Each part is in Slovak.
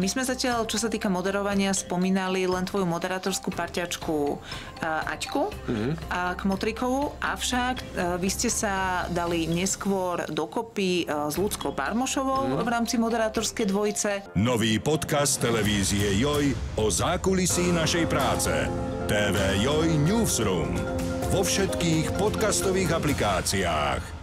My sme zatiaľ, čo sa týka moderovania, spomínali len tvoju moderátorskú parťačku eh, Aťku mm-hmm. a Motrikovu, avšak eh, vy ste sa dali neskôr dokopy eh, s Ľudskou Barmošovou mm-hmm. v rámci moderátorskej dvojice. Nový podcast televízie Joj o zákulisí našej práce. TV Joj Newsroom vo všetkých podcastových aplikáciách.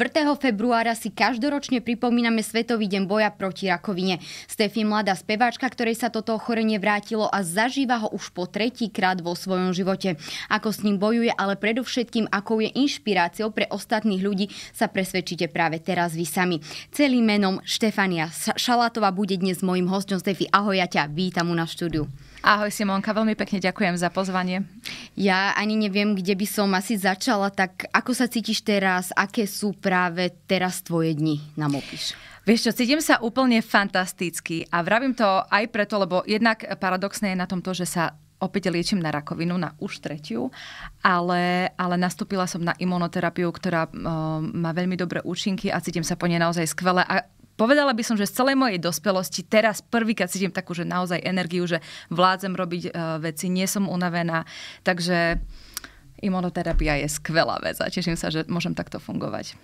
4. februára si každoročne pripomíname Svetový deň boja proti rakovine. Stefy mladá speváčka, ktorej sa toto ochorenie vrátilo a zažíva ho už po tretí krát vo svojom živote. Ako s ním bojuje, ale predovšetkým ako je inšpiráciou pre ostatných ľudí, sa presvedčíte práve teraz vy sami. Celým menom Štefania Šalátová bude dnes mojim hostom. Stefi, ahoj, ja ťa vítam u na štúdiu. Ahoj Simonka, veľmi pekne ďakujem za pozvanie. Ja ani neviem, kde by som asi začala, tak ako sa cítiš teraz, aké sú práve teraz tvoje dni, nám opíš. Vieš čo, cítim sa úplne fantasticky a vravím to aj preto, lebo jednak paradoxné je na tom to, že sa opäť liečím na rakovinu, na už tretiu, ale, ale nastúpila som na imunoterapiu, ktorá uh, má veľmi dobré účinky a cítim sa po nej naozaj skvele. A povedala by som, že z celej mojej dospelosti teraz prvýkrát cítim takú, že naozaj energiu, že vládzem robiť uh, veci, nie som unavená. Takže Imunoterapia je skvelá vec a teším sa, že môžem takto fungovať.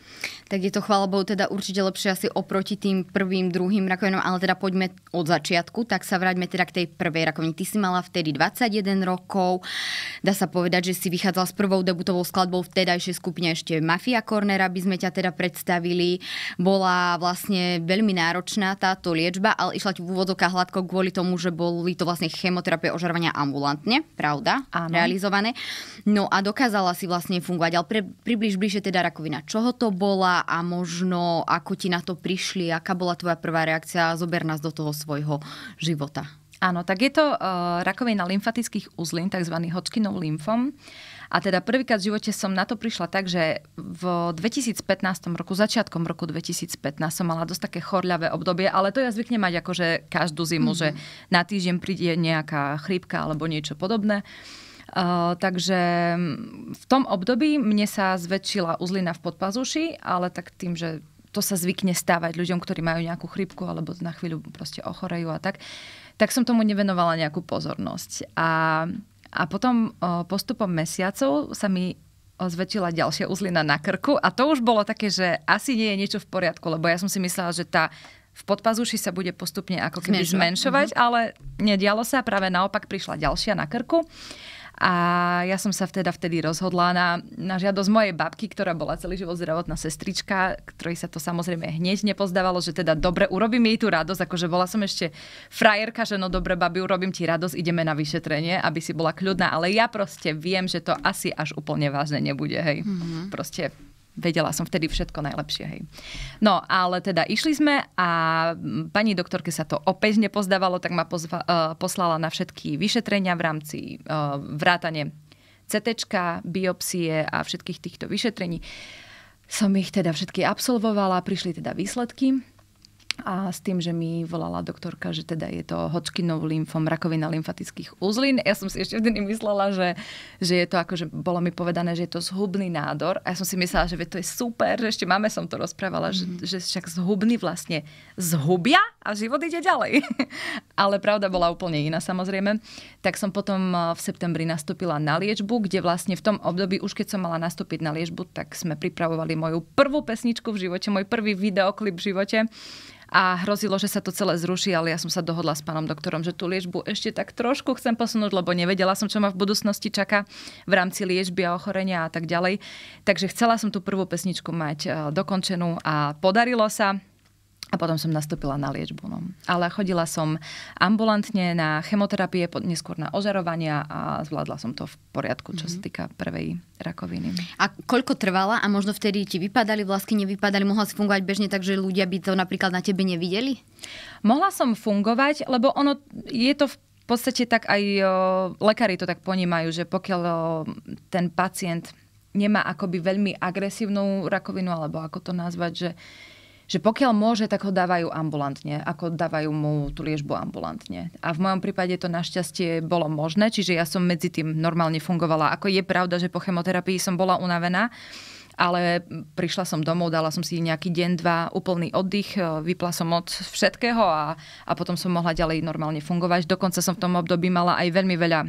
Tak je to Bohu teda určite lepšie asi oproti tým prvým, druhým rakovinom, ale teda poďme od začiatku, tak sa vráťme teda k tej prvej rakovine. Ty si mala vtedy 21 rokov, dá sa povedať, že si vychádzala s prvou debutovou skladbou v tedajšej skupine ešte Mafia Corner, aby sme ťa teda predstavili. Bola vlastne veľmi náročná táto liečba, ale išla ti v úvodzovkách hladko kvôli tomu, že boli to vlastne chemoterapie ožarovania ambulantne, pravda? Áno. Realizované. No a dokázala si vlastne fungovať, ale pre, približ bližšie teda rakovina. Čoho to bola a možno ako ti na to prišli, aká bola tvoja prvá reakcia, zober nás do toho svojho života. Áno, tak je to uh, rakovina lymfatických uzlín, tzv. hočkinov lymfom. A teda prvýkrát v živote som na to prišla tak, že v 2015 roku, začiatkom roku 2015 som mala dosť také chorľavé obdobie, ale to ja zvyknem mať akože každú zimu, mm-hmm. že na týždeň príde nejaká chrípka alebo niečo podobné. Uh, takže v tom období mne sa zväčšila uzlina v podpazuši, ale tak tým, že to sa zvykne stávať ľuďom, ktorí majú nejakú chrypku alebo na chvíľu proste ochorejú a tak, tak som tomu nevenovala nejakú pozornosť. A, a potom postupom mesiacov sa mi zväčšila ďalšia uzlina na krku a to už bolo také, že asi nie je niečo v poriadku, lebo ja som si myslela, že tá v podpazuši sa bude postupne ako keby zmenšovať, zmenšovať uh-huh. ale nedialo sa, práve naopak prišla ďalšia na krku. A ja som sa teda vtedy rozhodla na, na žiadosť mojej babky, ktorá bola celý život zdravotná sestrička, ktorej sa to samozrejme hneď nepozdávalo, že teda dobre, urobím jej tú radosť, akože bola som ešte frajerka, že no dobre, babi, urobím ti radosť, ideme na vyšetrenie, aby si bola kľudná, ale ja proste viem, že to asi až úplne vážne nebude, hej. Mm-hmm. Proste vedela som vtedy všetko najlepšie. Hej. No ale teda išli sme a pani doktorke sa to opäť nepozdávalo, tak ma pozva, uh, poslala na všetky vyšetrenia v rámci uh, vrátane CT, biopsie a všetkých týchto vyšetrení. Som ich teda všetky absolvovala, prišli teda výsledky a s tým, že mi volala doktorka, že teda je to Hodgkinov lymfom, rakovina lymfatických uzlín. Ja som si ešte vtedy myslela, že, že je to akože, bolo mi povedané, že je to zhubný nádor. A ja som si myslela, že to je super, že ešte máme som to rozprávala, mm-hmm. že, mhm. že však zhubný vlastne zhubia a život ide ďalej. Ale pravda bola úplne iná samozrejme. Tak som potom e, v septembri nastúpila na liečbu, kde vlastne v tom období, už keď som mala nastúpiť na liečbu, tak sme pripravovali moju prvú pesničku v živote, môj prvý videoklip v živote a hrozilo, že sa to celé zruší, ale ja som sa dohodla s pánom doktorom, že tú liečbu ešte tak trošku chcem posunúť, lebo nevedela som, čo ma v budúcnosti čaká v rámci liečby a ochorenia a tak ďalej. Takže chcela som tú prvú pesničku mať e, dokončenú a podarilo sa a potom som nastúpila na liečbu. No. Ale chodila som ambulantne na chemoterapie, neskôr na ožarovania a zvládla som to v poriadku, čo mm-hmm. sa mhm. týka prvej rakoviny. A koľko trvala a možno vtedy ti vypadali vlasky, nevypadali, mohla si fungovať bežne tak, že ľudia by to napríklad na tebe nevideli? Mohla som fungovať, lebo ono je to v podstate tak aj o, lekári to tak ponímajú, že pokiaľ o, ten pacient nemá akoby veľmi agresívnu rakovinu, alebo ako to nazvať, že že pokiaľ môže, tak ho dávajú ambulantne, ako dávajú mu tú liežbu ambulantne. A v mojom prípade to našťastie bolo možné, čiže ja som medzi tým normálne fungovala. Ako je pravda, že po chemoterapii som bola unavená, ale prišla som domov, dala som si nejaký deň, dva, úplný oddych, e, vypla som od všetkého a, a potom som mohla ďalej normálne fungovať. Dokonca som v tom období mala aj veľmi veľa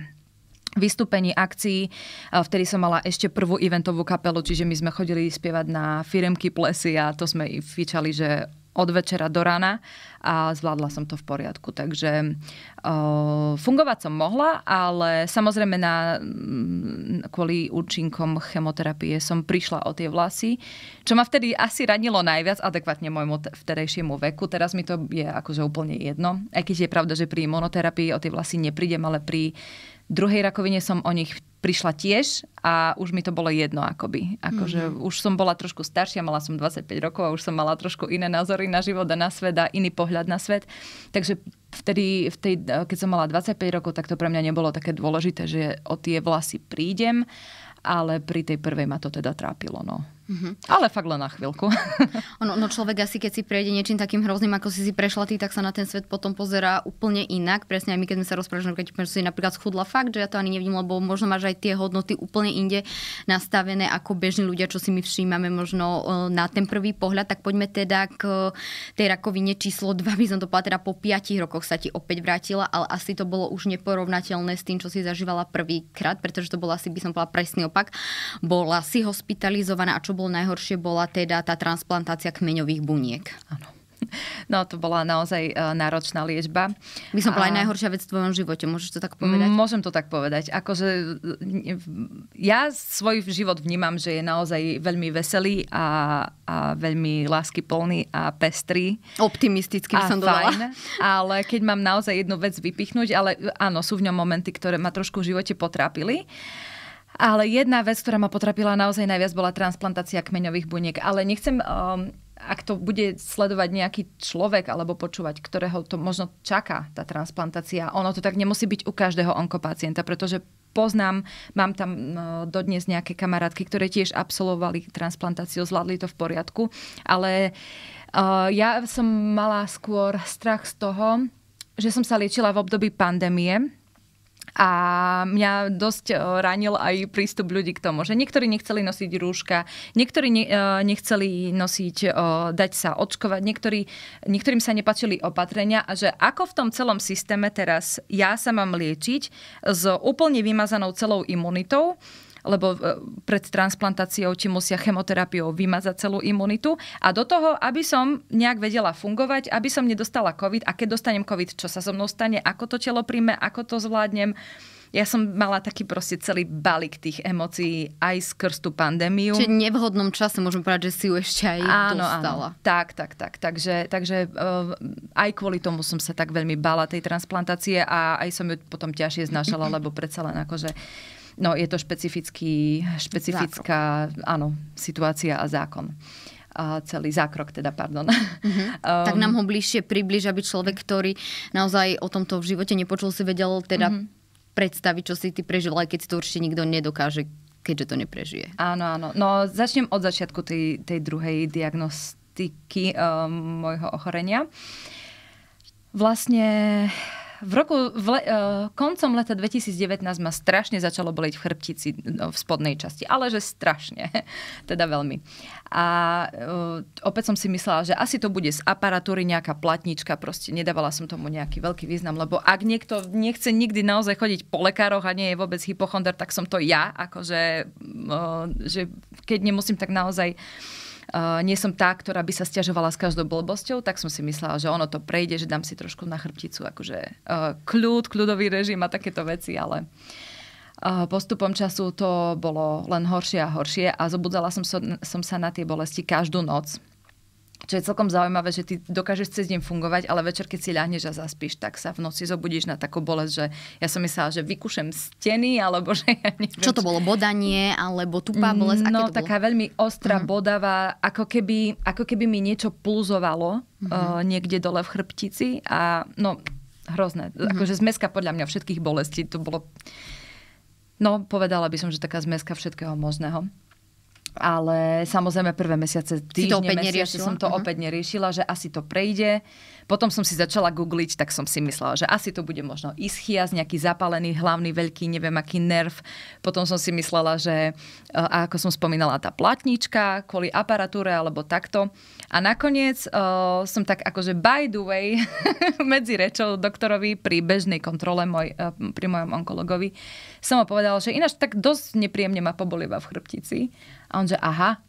vystúpení, akcií. Vtedy som mala ešte prvú eventovú kapelu, čiže my sme chodili spievať na firemky plesy a to sme i fičali, že od večera do rána a zvládla som to v poriadku. Takže uh, fungovať som mohla, ale samozrejme na, mm, kvôli účinkom chemoterapie som prišla o tie vlasy, čo ma vtedy asi radilo najviac adekvátne môjmu vtedejšiemu veku. Teraz mi to je akože úplne jedno. Aj keď je pravda, že pri monoterapii o tie vlasy neprídem, ale pri druhej rakovine som o nich prišla tiež a už mi to bolo jedno akoby. Akože mm-hmm. už som bola trošku staršia, mala som 25 rokov a už som mala trošku iné názory na život a na svet a iný pohľad na svet. Takže vtedy, v tej, keď som mala 25 rokov, tak to pre mňa nebolo také dôležité, že o tie vlasy prídem, ale pri tej prvej ma to teda trápilo. No. Mm-hmm. Ale fakt len na chvíľku. No, no človek asi, keď si prejde niečím takým hrozným, ako si si prešla ty, tak sa na ten svet potom pozerá úplne inak. Presne aj my, keď sme sa rozprávali, keď si napríklad schudla fakt, že ja to ani nevím, lebo možno máš aj tie hodnoty úplne inde nastavené ako bežní ľudia, čo si my všímame možno e, na ten prvý pohľad. Tak poďme teda k e, tej rakovine číslo 2, by som to povedala, teda po 5 rokoch sa ti opäť vrátila, ale asi to bolo už neporovnateľné s tým, čo si zažívala prvýkrát, pretože to bola asi, by som povedala, presný opak. Bola si hospitalizovaná a čo bolo najhoršie, bola teda tá transplantácia kmeňových buniek. Áno. No to bola naozaj uh, náročná liečba. By som bola a... aj najhoršia vec v tvojom živote, môžeš to tak povedať? Môžem to tak povedať. Akože e, ja svoj život vnímam, že je naozaj veľmi veselý a, a veľmi láskyplný a pestrý. Optimisticky by som dodala. ale keď mám naozaj jednu vec vypichnúť, ale áno, sú v ňom momenty, ktoré ma trošku v živote potrápili. Uh, ale jedna vec, ktorá ma potrapila naozaj najviac, bola transplantácia kmeňových buniek. Ale nechcem... Um, ak to bude sledovať nejaký človek alebo počúvať, ktorého to možno čaká tá transplantácia, ono to tak nemusí byť u každého onkopacienta, pretože poznám, mám tam uh, dodnes nejaké kamarátky, ktoré tiež absolvovali transplantáciu, zvládli to v poriadku, ale uh, ja som mala skôr strach z toho, že som sa liečila v období pandémie, a mňa dosť e, ranil aj prístup ľudí k tomu, že niektorí nechceli nosiť rúška, niektorí e, nechceli nosiť, e, dať sa očkovať, niektorí, niektorým sa nepačili opatrenia a že ako v tom celom systéme teraz ja sa mám liečiť s úplne vymazanou celou imunitou, lebo e, pred transplantáciou ti musia chemoterapiou vymazať celú imunitu. A do toho, aby som nejak vedela fungovať, aby som nedostala COVID a keď dostanem COVID, čo sa so mnou stane, ako to telo príjme, ako to zvládnem. Ja som mala taký proste celý balík tých emócií aj skrz tú pandémiu. Čiže v nevhodnom čase môžem povedať, že si ju ešte aj áno, dostala. Áno, tak, tak, tak. Takže, takže uh, aj kvôli tomu som sa tak veľmi bala tej transplantácie a aj som ju potom ťažšie znašala, lebo predsa len akože uh, No je to špecifický, špecifická áno, situácia a zákon. A celý zákrok teda, pardon. Mm-hmm. Um, tak nám ho bližšie približ, aby človek, ktorý naozaj o tomto v živote nepočul, si vedel teda mm-hmm. predstaviť, čo si ty prežil, aj keď si to určite nikto nedokáže, keďže to neprežije. Áno, áno. No začnem od začiatku tej, tej druhej diagnostiky um, môjho ochorenia. Vlastne v roku, v le, eh, koncom leta 2019 ma strašne začalo boliť v chrbtici no, v spodnej časti. Ale že strašne, teda veľmi. A eh, opäť som si myslela, že asi to bude z aparatúry nejaká platnička, proste nedávala som tomu nejaký veľký význam, lebo ak niekto nechce nikdy naozaj chodiť po lekároch a nie je vôbec hypochonder, tak som to ja, akože eh, že keď nemusím, tak naozaj uh, Eh, nie som tá, ktorá by sa stiažovala s každou blbosťou, tak som si myslela, že ono to prejde, že dám si trošku na chrbticu akože uh, kľud, kľudový režim a takéto veci, ale uh, postupom času to bolo len horšie a horšie a zobudzala som, so, som sa na tie bolesti každú noc čo je celkom zaujímavé, že ty dokážeš cez deň fungovať, ale večer, keď si ľahneš a zaspíš, tak sa v noci zobudíš na takú bolesť, že ja som myslela, že vykušem steny, alebo že ja neviem. Čo to bolo, bodanie, alebo tupá mm, bolesť? No, to bolo? taká veľmi ostrá, uh-huh. bodavá, ako keby, ako keby mi niečo pulzovalo uh-huh. Mhm. Eh, uh, niekde dole v chrbtici a no, hrozné. Uh-huh. Akože zmeska podľa mňa všetkých bolestí, to bolo... No, povedala by som, že taká zmeska všetkého možného ale samozrejme prvé mesiace, týždne, to opäť mesiace som to uh-huh. opäť neriešila, že asi to prejde. Potom som si začala googliť, tak som si myslela, že asi to bude možno ischias, nejaký zapálený hlavný veľký, neviem aký nerv. Potom som si myslela, že e, ako som spomínala, tá platnička kvôli aparatúre alebo takto. A nakoniec uh, som tak akože by the way medzi rečou doktorovi pri bežnej kontrole môj, uh, e, pri mojom onkologovi som mu povedala, že ináč tak dosť nepríjemne ma pobolieva v chrbtici. A on že aha,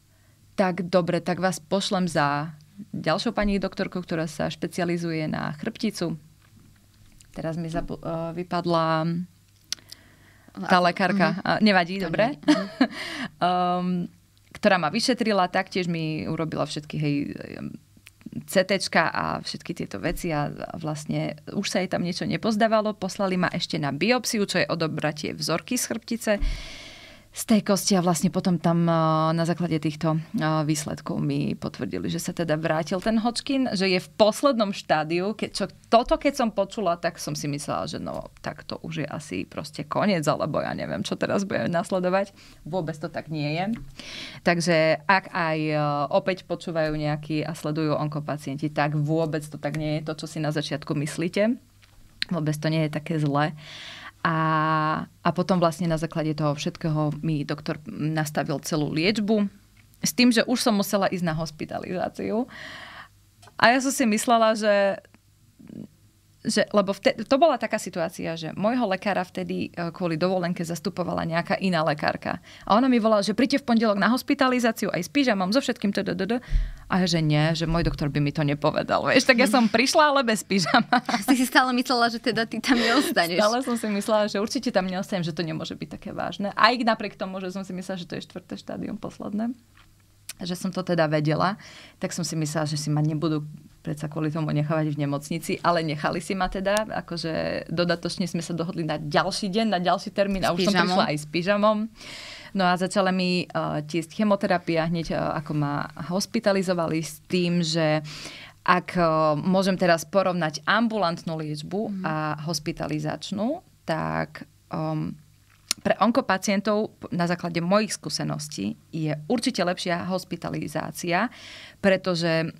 tak dobre, tak vás pošlem za ďalšou pani doktorkou, ktorá sa špecializuje na chrbticu. Teraz mi zapo- e, vypadla tá lekárka. Mm-hmm. nevadí, to dobre. Nie. um, mhm. ktorá ma vyšetrila, taktiež mi urobila všetky hej, CT a všetky tieto veci a vlastne už sa jej tam niečo nepozdávalo. Poslali ma ešte na biopsiu, čo je odobratie vzorky z chrbtice. Uh, z tej kosti a vlastne potom tam e, na základe týchto e, výsledkov mi potvrdili, že sa teda vrátil ten Hočkin, že je v poslednom štádiu. Ke, čo, toto keď som počula, tak som si myslela, že no tak to už je asi proste koniec, alebo ja neviem, čo teraz bude nasledovať. Vôbec to tak nie je. Takže ak aj e, opäť počúvajú nejaký a sledujú onkopacienti, tak vôbec to tak nie je to, čo si na začiatku myslíte. Vôbec to nie je také zlé. A, a potom vlastne na základe toho všetkého mi doktor nastavil celú liečbu s tým, že už som musela ísť na hospitalizáciu. A ja som si myslela, že že, lebo vte, to bola taká situácia, že môjho lekára vtedy e, kvôli dovolenke zastupovala nejaká iná lekárka. A ona mi volala, že príďte v pondelok na hospitalizáciu aj s mám so všetkým to, A že nie, že môj doktor by mi to nepovedal. Vieš, tak ja som prišla, ale bez pyžama. Si si stále myslela, že teda ty tam neostaneš. Stále som si myslela, že určite tam neostanem, že to nemôže byť také vážne. Aj napriek tomu, že som si myslela, že to je štvrté štádium posledné že som to teda vedela, tak som si myslela, že si ma nebudú predsa kvôli tomu nechávať v nemocnici, ale nechali si ma teda, akože dodatočne sme sa dohodli na ďalší deň, na ďalší termín a už som prišla aj s pyžamom. No a začala mi uh, tiesť chemoterapia hneď, uh, ako ma hospitalizovali s tým, že ak uh, môžem teraz porovnať ambulantnú liečbu mm. a hospitalizačnú, tak um, pre onkopacientov na základe mojich skúseností je určite lepšia hospitalizácia, pretože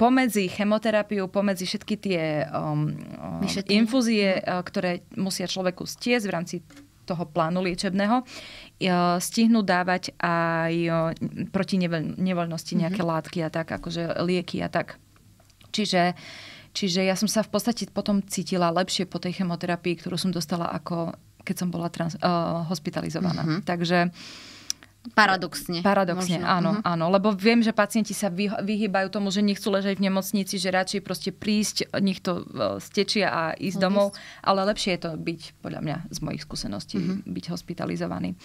pomedzi chemoterapiu, pomedzi všetky tie um, um, infúzie, mhm. uh, ktoré musia človeku stiesť v rámci toho plánu liečebného, uh, stihnú dávať aj uh, proti nevoľnosti nejaké mm-hmm. látky a tak, akože lieky a tak. Čiže Čiže ja som sa v podstate potom cítila lepšie po tej chemoterapii, ktorú som dostala ako keď som bola trans, uh, hospitalizovaná. Mm-hmm. Takže Paradoxne. Paradoxne, možno. áno, uh-huh. áno. Lebo viem, že pacienti sa vy, vyhýbajú tomu, že nechcú ležať v nemocnici, že radšej proste prísť, nech to eh, stečia a ísť Odísť. domov. Ale lepšie je to byť, podľa mňa, z mojich skúseností, uh-huh. byť hospitalizovaný.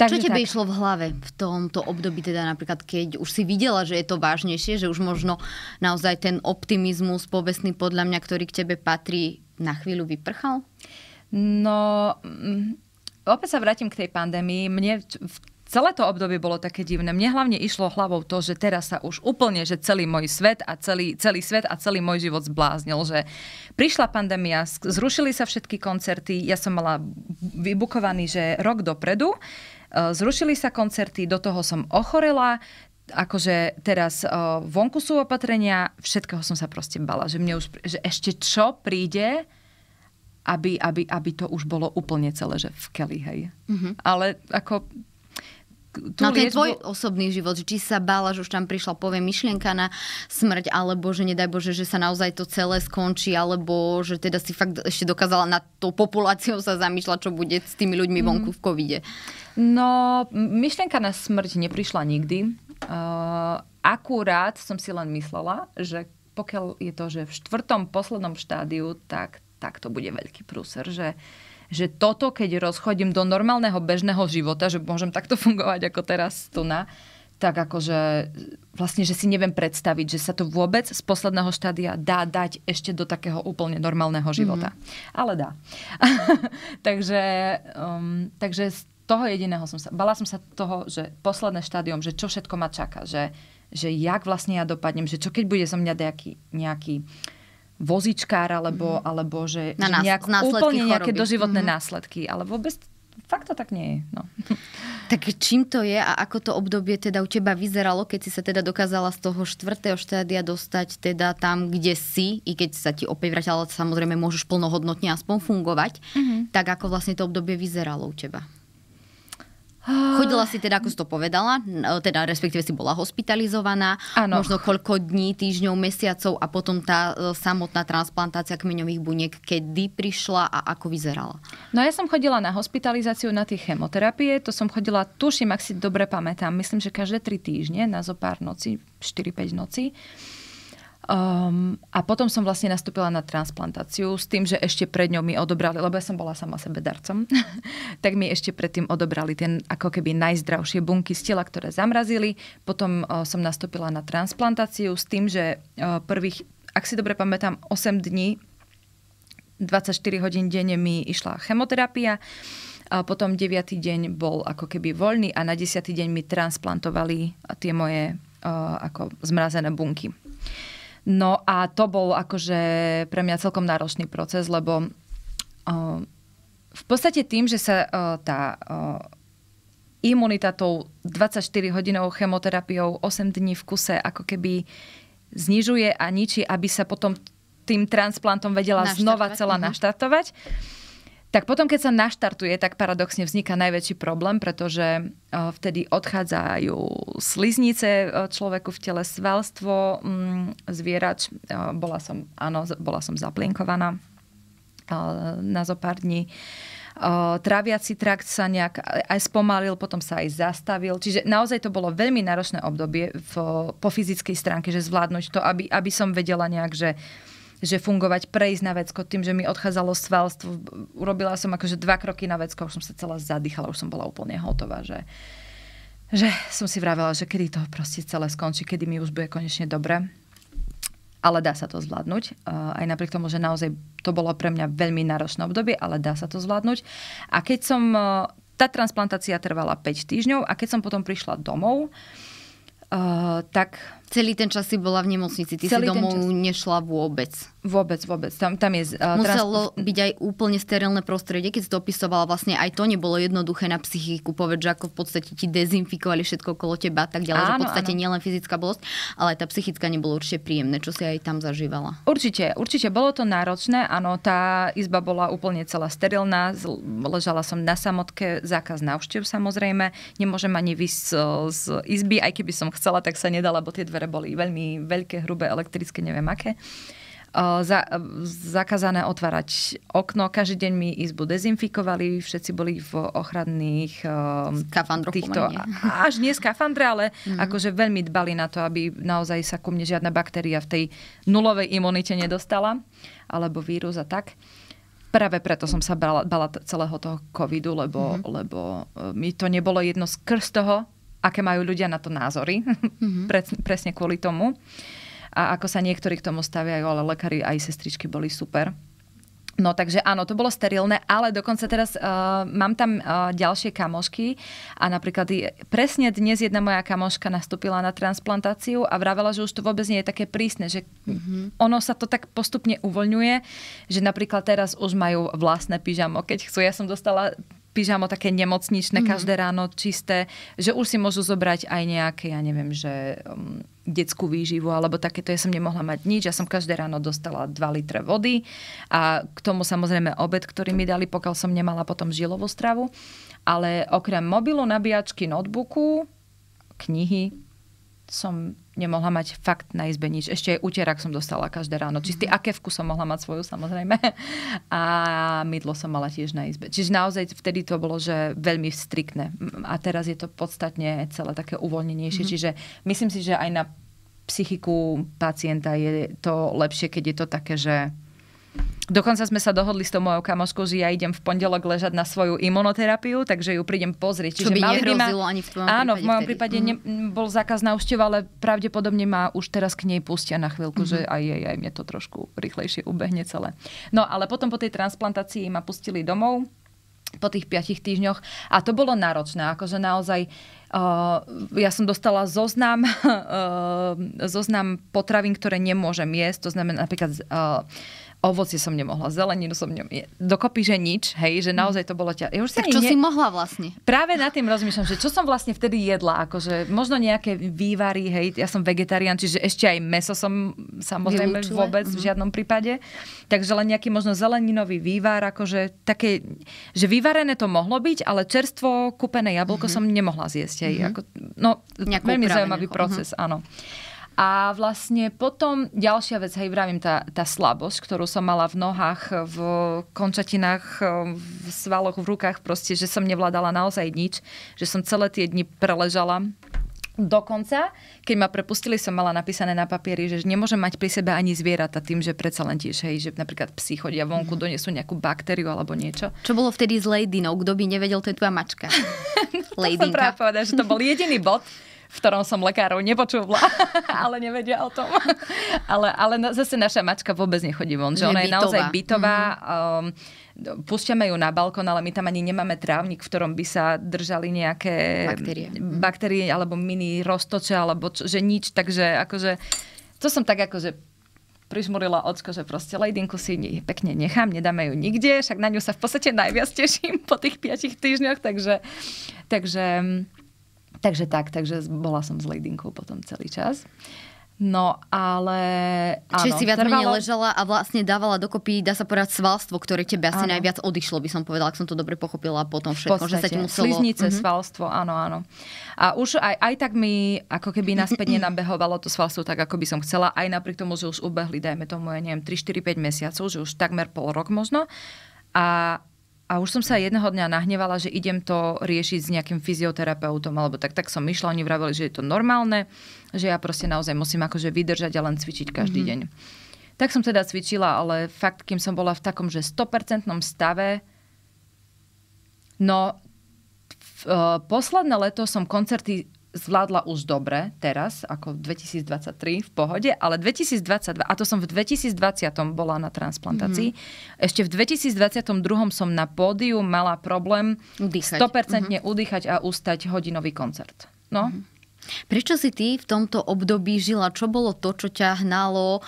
Takže Čo tebe tak. išlo v hlave v tomto období, teda napríklad, keď už si videla, že je to vážnejšie, že už možno naozaj ten optimizmus povestný podľa mňa, ktorý k tebe patrí, na chvíľu vyprchal? Uh, No, mm, opäť sa vrátim k tej pandémii. Mne v celé to obdobie bolo také divné. Mne hlavne išlo hlavou to, že teraz sa už úplne, že celý môj svet a celý, celý svet a celý môj život zbláznil, že prišla pandémia, zrušili sa všetky koncerty, ja som mala vybukovaný, že rok dopredu, e, zrušili sa koncerty, do toho som ochorela, akože teraz e, vonku sú opatrenia, všetkého som sa proste bala, že, mne už, že ešte čo príde, aby, aby, aby to už bolo úplne celé, že v keli, hej. Mm-hmm. Ale ako tú no ten liečbu... tvoj osobný život, či sa bála, že už tam prišla poviem myšlienka na smrť, alebo že nedaj Bože, že sa naozaj to celé skončí, alebo že teda si fakt ešte dokázala nad tou populáciou sa zamýšľať, čo bude s tými ľuďmi mhm. vonku v covide. No, myšlienka na smrť neprišla nikdy. Uh, akurát som si len myslela, že pokiaľ je to, že v štvrtom poslednom štádiu, tak tak to bude veľký prúser, že, že toto, keď rozchodím do normálneho bežného života, že môžem takto fungovať ako teraz tu na, tak akože vlastne, že si neviem predstaviť, že sa to vôbec z posledného štádia dá dať ešte do takého úplne normálneho života. Mm-hmm. Ale dá. takže, um, takže z toho jediného som sa, bala som sa toho, že posledné štádium, že čo všetko ma čaká, že, že jak vlastne ja dopadnem, že čo keď bude zo mňa nejaký, nejaký uh, vozičkár, alebo, mm. alebo že, Na nás, že nejak, úplne choroby. nejaké doživotné mm. následky. Ale vôbec fakt to tak nie je. No. Tak čím to je a ako to obdobie teda u teba vyzeralo, keď si sa teda dokázala z toho štvrtého štádia dostať teda tam, kde si, i keď sa ti opäť vrátila, samozrejme môžeš plnohodnotne aspoň fungovať, mm-hmm. tak ako vlastne to obdobie vyzeralo u teba? Chodila si teda, ako si to povedala, e, teda respektíve si bola hospitalizovaná, ano. možno koľko dní, týždňov, mesiacov a potom tá e, samotná transplantácia kmeňových buniek, kedy prišla a ako vyzerala? No ja som chodila na hospitalizáciu na tie chemoterapie, to som chodila, tuším, ak si dobre pamätám, myslím, že každé tri týždne na zo pár noci, 4-5 noci. Um, a potom som vlastne nastúpila na transplantáciu s tým, že ešte pred ňou mi odobrali, lebo ja som bola sama sebe darcom, tak mi ešte predtým odobrali ten ako keby najzdravšie bunky z tela, ktoré zamrazili. Potom uh, som nastúpila na transplantáciu s tým, že uh, prvých, ak si dobre pamätám, 8 dní, 24 hodín denne mi išla chemoterapia. A potom 9. deň bol ako keby voľný a na 10. deň mi transplantovali tie moje uh, ako zmrazené bunky. No a to bol akože pre mňa celkom náročný proces, lebo uh, v podstate tým, že sa uh, tá uh, imunita tou 24 hodinou chemoterapiou 8 dní v kuse ako keby znižuje a ničí, aby sa potom tým transplantom vedela znova celá mhm. naštartovať tak potom, keď sa naštartuje, tak paradoxne vzniká najväčší problém, pretože e, vtedy odchádzajú sliznice e, človeku v tele, svalstvo, mm, zvierač. E, bola som, áno, bola som zaplinkovaná na zo pár dní. Traviaci trakt sa nejak aj spomalil, potom sa aj zastavil. Čiže naozaj to bolo veľmi náročné obdobie v, po fyzickej stránke, že zvládnuť to, aby, aby som vedela nejak, že že fungovať, prejsť na vecko tým, že mi odchádzalo svalstvo. Urobila som akože dva kroky na vecko, už som sa celá zadýchala, už som bola úplne hotová, že, že som si vravela, že kedy to proste celé skončí, kedy mi už bude konečne dobre. Ale dá sa to zvládnuť. Aj napriek tomu, že naozaj to bolo pre mňa veľmi náročné obdobie, ale dá sa to zvládnuť. A keď som... E, tá transplantácia trvala 5 týždňov a keď som potom prišla domov, e, tak Celý ten čas si bola v nemocnici, ty Celý si domov čas... nešla vôbec. Vôbec, vôbec. Tam, tam je, uh, Muselo trans... byť aj úplne sterilné prostredie, keď si to opisovala, vlastne aj to nebolo jednoduché na psychiku, povedať, že ako v podstate ti dezinfikovali všetko okolo teba a tak ďalej, áno, že v podstate áno. nielen fyzická bolosť, ale aj tá psychická nebolo určite príjemné, čo si aj tam zažívala. Určite, určite bolo to náročné, áno, tá izba bola úplne celá sterilná, ležala som na samotke, zákaz návštev samozrejme, nemôžem ani vysť z, e, z izby, aj keby som chcela, tak sa nedala, lebo tie dve dvere boli veľmi veľké, hrubé, elektrické, neviem aké. Za, zakázané otvárať okno. Každý deň mi izbu dezinfikovali, všetci boli v ochranných skafandroch týchto, až nie skafandre, ale mm. akože veľmi dbali na to, aby naozaj sa ku mne žiadna baktéria v tej nulovej imunite nedostala, alebo vírus a tak práve preto som sa bala, bala celého toho covidu, lebo, mm-hmm. lebo e, mi to nebolo jedno skrz toho, aké majú ľudia na to názory, mm-hmm. Pre, presne kvôli tomu. A ako sa niektorí k tomu staviajú, ale lekári aj sestričky boli super. No takže áno, to bolo sterilné, ale dokonca teraz uh, mám tam uh, ďalšie kamošky a napríklad presne dnes jedna moja kamoška nastúpila na transplantáciu a vravela, že už to vôbec nie je také prísne, že mm-hmm. ono sa to tak postupne uvoľňuje, že napríklad teraz už majú vlastné pyžamo, keď chcú. Ja som dostala pyžamo také nemocničné, mm-hmm. každé ráno čisté, že už si môžu zobrať aj nejaké, ja neviem, že um, detskú výživu alebo takéto. Ja som nemohla mať nič, ja som každé ráno dostala 2 litre vody a k tomu samozrejme obed, ktorý mi dali, pokiaľ som nemala potom žilovú stravu. Ale okrem mobilu, nabíjačky, notebooku, knihy, som nemohla mať fakt na izbe nič. Ešte aj utierak som dostala každé ráno. Čistý mhm. akevku som mohla mať svoju samozrejme. A mydlo som mala tiež na izbe. Čiže naozaj vtedy to bolo, že veľmi striktné. A teraz je to podstatne celé také uvoľnenejšie. Mm-hmm. Čiže myslím si, že aj na psychiku pacienta je to lepšie, keď je to také, že Dokonca sme sa dohodli s tou mojou kamoškou, že ja idem v pondelok ležať na svoju imunoterapiu, takže ju prídem pozrieť. Čo Čiže by mali by ma... ani v tvojom Áno, v mojom vtedy. prípade mm. ne, bol zákaz na ušťov, ale pravdepodobne ma už teraz k nej pustia na chvíľku, mm-hmm. že aj, aj, aj mne to trošku rýchlejšie ubehne celé. No ale potom po tej transplantácii ma pustili domov po tých 5 týždňoch a to bolo náročné, akože naozaj Uh, ja som dostala zoznam, uh, zoznam potravín, ktoré nemôžem jesť, to znamená napríklad uh, ovocie som nemohla, zeleninu som nemohla, dokopy, že nič, hej, že mhm. naozaj to bolo ťa... Ja už tak čo ne... si mohla vlastne? Práve nad tým rozmýšľam, že čo som vlastne vtedy jedla, akože možno nejaké vývary, hej, ja som vegetarián, čiže ešte aj meso som samozrejme Vylúčila. vôbec mm-hmm. v mhm. žiadnom prípade, takže len nejaký možno zeleninový vývar, akože také, že vyvarené to mohlo byť, ale čerstvo kúpené jablko mm-hmm. som nemohla zjesť, hej, mm-hmm. ako, no, Nejakú veľmi zaujímavý mhm. proces, mm-hmm. áno. A vlastne potom ďalšia vec, hej, vravím, tá, tá slabosť, ktorú som mala v nohách, v končatinách, v svaloch, v rukách, proste, že som nevládala naozaj nič, že som celé tie dni preležala Dokonca, keď ma prepustili, som mala napísané na papieri, že nemôžem mať pri sebe ani zvieratá tým, že predsa len tiež, hej, že napríklad psi chodia vonku, mhm. donesú nejakú baktériu alebo niečo. Čo bolo vtedy s Ladynou? Kto by nevedel, to je tvoja mačka. no, to som práve povedať, že to bol jediný bod, v ktorom som lekárov nepočula, ale nevedia o tom. ale, ale no, zase naša mačka vôbec nechodí von, že, že ona bytová. je naozaj bytová. Mm. Um, Púšťame ju na balkón, ale my tam ani nemáme trávnik, v ktorom by sa držali nejaké baktérie, mhm. baktérie alebo mini roztoče, alebo čo, že nič. Takže akože, to som tak akože prižmurila ocko, že proste lejdinku si ne, pekne nechám, nedáme ju nikde, však na ňu sa v podstate najviac teším po tých 5 týždňoch, takže, takže mm, Takže tak, takže bola som s Ladinkou potom celý čas. No, ale... Áno, Čiže si viac trvalo... ležala a vlastne dávala dokopy, dá sa povedať, svalstvo, ktoré tebe asi áno. najviac odišlo, by som povedala, ak som to dobre pochopila potom všetko, že sa ti muselo... Sliznice, mm-hmm. svalstvo, áno, áno. A už aj, aj tak mi ako keby naspäť nenabehovalo to svalstvo tak, ako by som chcela, aj napriek tomu, že už ubehli, dajme tomu, ja neviem, 3, 4, 5 mesiacov, že už takmer pol rok možno. A a už som sa jedného dňa nahnevala, že idem to riešiť s nejakým fyzioterapeutom, alebo tak, tak som išla, oni vravili, že je to normálne, že ja proste naozaj musím akože vydržať a len cvičiť každý mm-hmm. deň. Tak som teda cvičila, ale fakt, kým som bola v takom, že 100% stave, no v, eh, posledné leto som koncerty zvládla už dobre teraz, ako 2023 v pohode, ale 2022, a to som v 2020 bola na transplantácii, mm-hmm. ešte v 2022 som na pódiu mala problém udýchať. 100% mm-hmm. udýchať a ustať hodinový koncert. No, mm-hmm. Prečo si ty v tomto období žila? Čo bolo to, čo ťa hnalo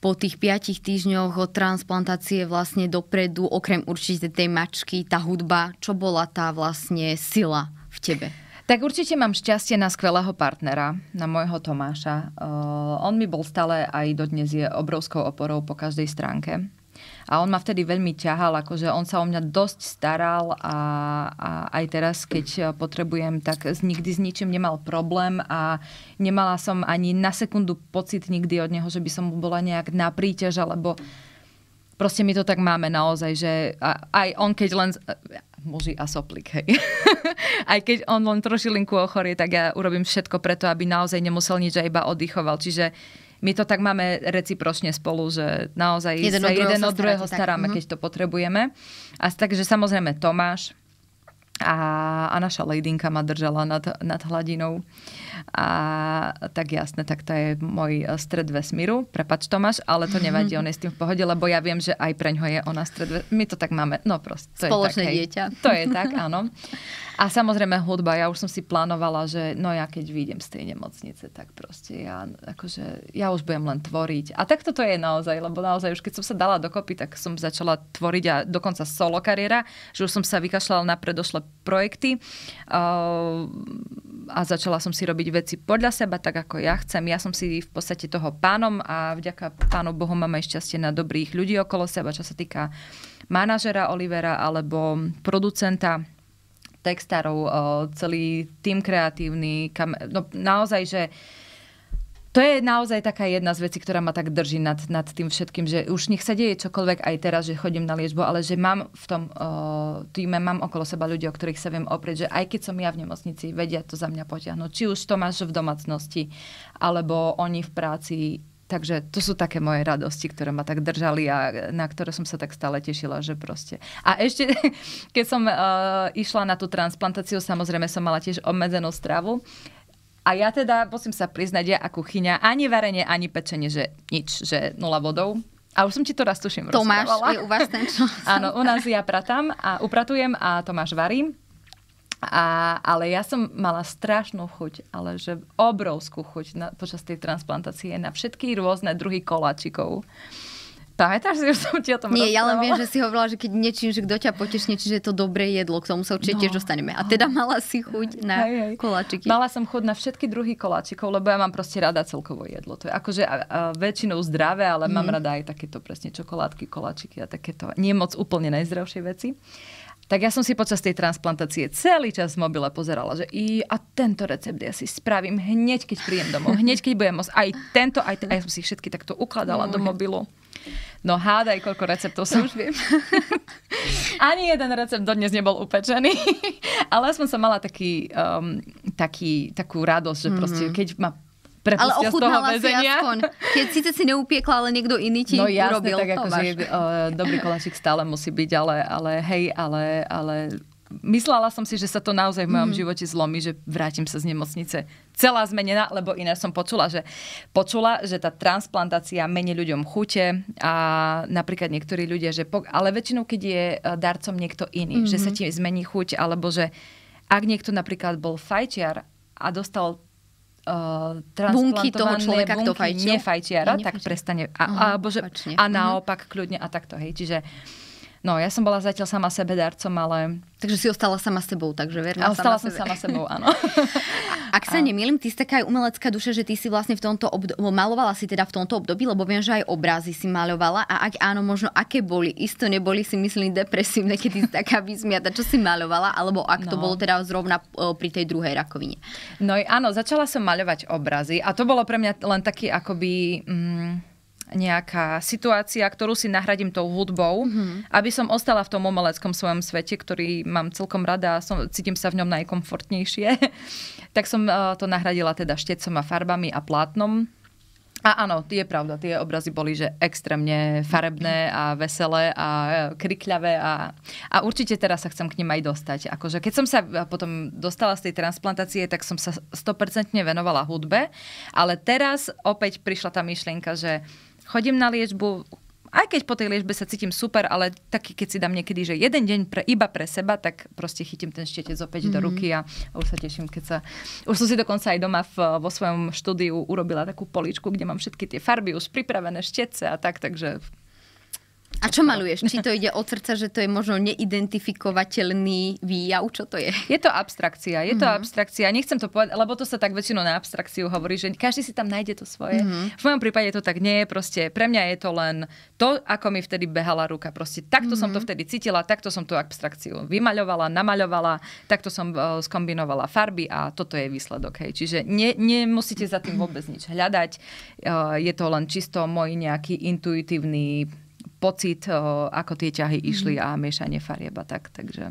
po tých piatich týždňoch od transplantácie vlastne dopredu, okrem určite tej mačky, tá hudba? Čo bola tá vlastne sila v tebe? Tak určite mám šťastie na skvelého partnera, na môjho Tomáša. Uh, on mi bol stále aj dodnes je obrovskou oporou po každej stránke. A on ma vtedy veľmi ťahal, akože on sa o mňa dosť staral a, a aj teraz, keď eh, potrebujem, tak nikdy s ničím nemal problém a nemala som ani na sekundu pocit nikdy od neho, že by som mu bola nejak na príťaž, alebo proste my to tak máme naozaj, že aj on keď len muži a soplik, hej. Aj keď on len trošilinku ochorie, tak ja urobím všetko preto, aby naozaj nemusel nič a iba oddychoval. Čiže my to tak máme recipročne spolu, že naozaj jeden sa od jeden od druhého staráme, tak. Mhm. keď to potrebujeme. A takže samozrejme Tomáš, a, a naša lejdinka ma držala nad, nad hladinou. A tak jasne, tak to je môj e, stred vesmíru. Prepač Tomáš, ale to nevadí, on je s tým v pohode, lebo ja viem, že aj preňho je ona stred vesmíru. My to tak máme, no proste. Spoločné je tak, dieťa. Hej. To je tak, áno. A samozrejme hudba. Ja už som si plánovala, že no ja keď vyjdem z tej nemocnice, tak proste ja, akože, ja už budem len tvoriť. A takto to je naozaj, lebo naozaj už keď som sa dala dokopy, tak som začala tvoriť a dokonca solo kariéra, že už som sa vykašľala na predošlé projekty uh, a začala som si robiť veci podľa seba, tak ako ja chcem. Ja som si v podstate toho pánom a vďaka pánu Bohu máme šťastie na dobrých ľudí okolo seba, čo sa týka manažera Olivera alebo producenta textárov, celý tým kreatívny. Kam, no, naozaj, že to je naozaj taká jedna z vecí, ktorá ma tak drží nad, nad tým všetkým, že už nech sa deje čokoľvek aj teraz, že chodím na liečbu, ale že mám v tom uh, týme, mám okolo seba ľudí, o ktorých sa viem oprieť, že aj keď som ja v nemocnici, vedia to za mňa potiahnuť. Či už to máš v domácnosti, alebo oni v práci Takže to sú také moje radosti, ktoré ma tak držali a na ktoré som sa tak stále tešila, že proste. A ešte, keď som uh, išla na tú transplantáciu, samozrejme som mala tiež obmedzenú stravu. A ja teda, musím sa priznať, ja a kuchyňa, ani varenie, ani pečenie, že nič, že nula vodou. A už som ti to raz tuším Tomáš rozprávala. je u vás ten, čo Áno, u nás ja pratám a upratujem a Tomáš varím. A, ale ja som mala strašnú chuť, ale že obrovskú chuť na, počas tej transplantácie na všetky rôzne druhy koláčikov. Pamätáš si, že som ti o tom Nie, rozprávala? ja len viem, že si hovorila, že keď niečím, že kto ťa potešne, čiže je to dobré jedlo, k tomu sa určite no. tiež dostaneme. A teda mala si chuť na aj, aj. koláčiky. Mala som chuť na všetky druhy koláčikov, lebo ja mám proste rada celkovo jedlo. To je akože a, a väčšinou zdravé, ale mm. mám mhm. rada aj takéto presne čokoládky, koláčiky a takéto nie moc úplne najzdravšie veci. Tak ja som si počas tej transplantácie celý čas v mobile pozerala, že i a tento recept ja si spravím hneď, keď príjem domov, hneď, keď budem môcť. Aj tento, aj, t- aj som si všetky takto ukladala no, do mobilu. No hádaj, koľko receptov som už viem. Ani jeden recept dodnes nebol upečený, ale som sa mala taký, um, taký, takú radosť, že proste, mm-hmm. keď ma ale ochutnala si aspoň. Keď síce si neupiekla, ale niekto iný ti no, jasne, urobil. tak ako, že, uh, dobrý koláčik stále musí byť, ale, ale hej, ale, ale myslela som si, že sa to naozaj v mojom mm. živote zlomí, že vrátim sa z nemocnice celá zmenená, lebo iné som počula, že počula, že tá transplantácia mení ľuďom chute a napríklad niektorí ľudia, že po, ale väčšinou, keď je e, darcom niekto iný, mm-hmm. že sa mhm. ti zmení chuť, alebo že ak niekto napríklad bol fajčiar a dostal uh, bunky toho človeka, bunky, kto fajčil. nefajčiara, tak prestane. A, uh-huh, a, že, mhm. a naopak kľudne a takto. Hej. Čiže No, ja som bola zatiaľ sama sebe darcom, ale... Takže si ostala sama sebou, takže verná. Ostala sama som sebe. sama sebou, áno. Ak sa a... nemýlim, ty si taká aj umelecká duša, že ty si vlastne v tomto období, malovala si teda v tomto období, lebo viem, že aj obrazy si malovala a ak áno, možno aké boli, isto neboli si myslím depresívne, keď si taká vysmiata, čo si malovala, alebo ak no. to bolo teda zrovna pri tej druhej rakovine. No áno, začala som maľovať obrazy a to bolo pre mňa len taký akoby... Mm, nejaká situácia, ktorú si nahradím tou hudbou, mm-hmm. aby som ostala v tom umeleckom svojom svete, ktorý mám celkom rada a som, cítim sa v ňom najkomfortnejšie. tak som uh, to nahradila teda štecom a farbami a plátnom. A áno, je pravda, tie obrazy boli, že extrémne farebné a veselé a eh, krikľavé a, a určite teraz sa chcem k nim aj dostať. Akože keď som sa eh, potom dostala z tej transplantácie, tak som sa 100% venovala hudbe, ale teraz opäť prišla tá myšlienka, že chodím na liečbu, aj keď po tej liečbe sa cítim super, ale taký, keď si dám niekedy, že jeden deň pre, iba pre seba, tak proste chytím ten štetec opäť mm-hmm. do mhm. ruky a už sa teším, keď sa... Už som si dokonca aj doma v, vo svojom štúdiu urobila takú poličku, kde mám všetky tie farby už pripravené, štetce a tak, takže a čo maluješ? Či to ide od srdca, že to je možno neidentifikovateľný výjav? Čo to je? Je to abstrakcia. Je to mm-hmm. abstrakcia. Nechcem to povedať, lebo to sa tak väčšinou na abstrakciu hovorí, že každý si tam nájde to svoje. Mm-hmm. V mojom prípade to tak nie je. Proste pre mňa je to len to, ako mi vtedy behala ruka. Proste takto mm-hmm. som to mhm. vtedy cítila, takto som tú abstrakciu vymaľovala, namaľovala, takto som uh, skombinovala farby a toto je výsledok. Hej. Čiže ne, nemusíte za tým vôbec nič hľadať. Uh, je to len čisto môj nejaký intuitívny pocit, ako tie ťahy mhm. išli a miešanie farieb a tak. Takže...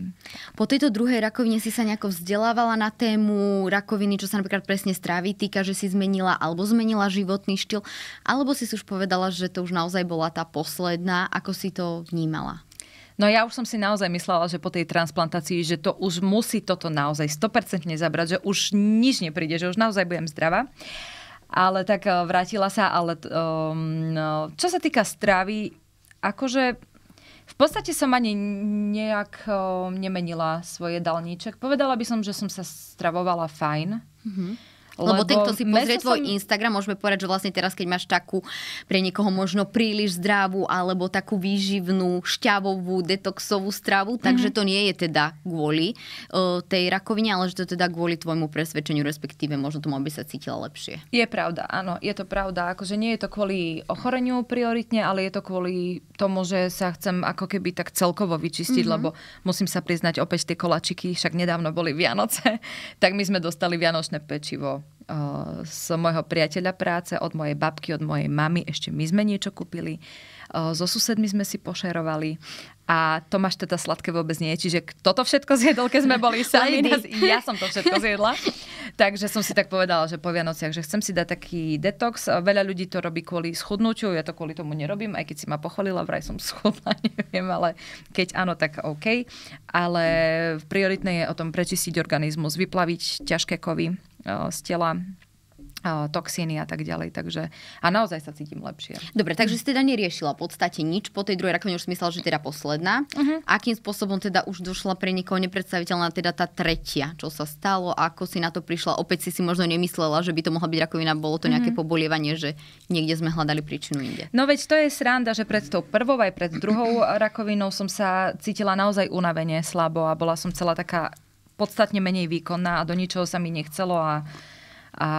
Po tejto druhej rakovine si sa nejako vzdelávala na tému rakoviny, čo sa napríklad presne strávi týka, že si zmenila alebo zmenila životný štýl, alebo si si už povedala, že to už naozaj bola tá posledná, ako si to vnímala? No ja už som si naozaj myslela, že po tej transplantácii, že to už musí toto naozaj 100% zabrať, že už nič nepríde, že už naozaj budem zdravá ale tak e, vrátila sa, ale um, e, čo sa týka stravy, akože v podstate som ani nejak nemenila svoje dalníček. Povedala by som, že som sa stravovala fajn. Mm-hmm No, lebo, lebo ten, kto si pozrie tvoj som... Instagram, môžeme povedať, že vlastne teraz, keď máš takú pre niekoho možno príliš zdravú alebo takú výživnú, šťavovú, detoxovú stravu, mm-hmm. takže to nie je teda kvôli uh, tej rakovine, ale že to teda kvôli tvojmu presvedčeniu, respektíve možno tomu, aby sa cítila lepšie. Je pravda, áno, je to pravda. Akože nie je to kvôli ochoreniu prioritne, ale je to kvôli tomu, že sa chcem ako keby tak celkovo vyčistiť, mm-hmm. lebo musím sa priznať opäť tie kolačiky, však nedávno boli Vianoce, tak my sme dostali vianočné pečivo z môjho priateľa práce, od mojej babky, od mojej mamy. Ešte my sme niečo kúpili. So susedmi sme si pošerovali. A Tomáš teda sladké vôbec nie. Čiže toto všetko zjedol, keď sme boli sami. Nás, ja som to všetko zjedla. Takže som si tak povedala, že po Vianociach, že chcem si dať taký detox. Veľa ľudí to robí kvôli schudnutiu, ja to kvôli tomu nerobím, aj keď si ma pochválila, vraj som schudla, neviem, ale keď áno, tak OK. Ale prioritné je o tom prečistiť organizmus, vyplaviť ťažké kovy E, z tela e, toxíny a tak ďalej. Takže, a naozaj sa cítim lepšie. Dobre, takže si teda neriešila v podstate nič. Po tej druhej rakovine už som myslela, že teda posledná. Uh-huh. Akým spôsobom teda už došla pre niekoho nepredstaviteľná teda tá tretia? Čo sa stalo? Ako si na to prišla? Opäť si si možno nemyslela, že by to mohla byť rakovina. Bolo to nejaké uh-huh. pobolievanie, že niekde sme hľadali príčinu inde. No veď to je sranda, že pred tou prvou aj pred druhou rakovinou som sa cítila naozaj unavene, slabo a bola som celá taká podstatne menej výkonná a do ničoho sa mi nechcelo a, a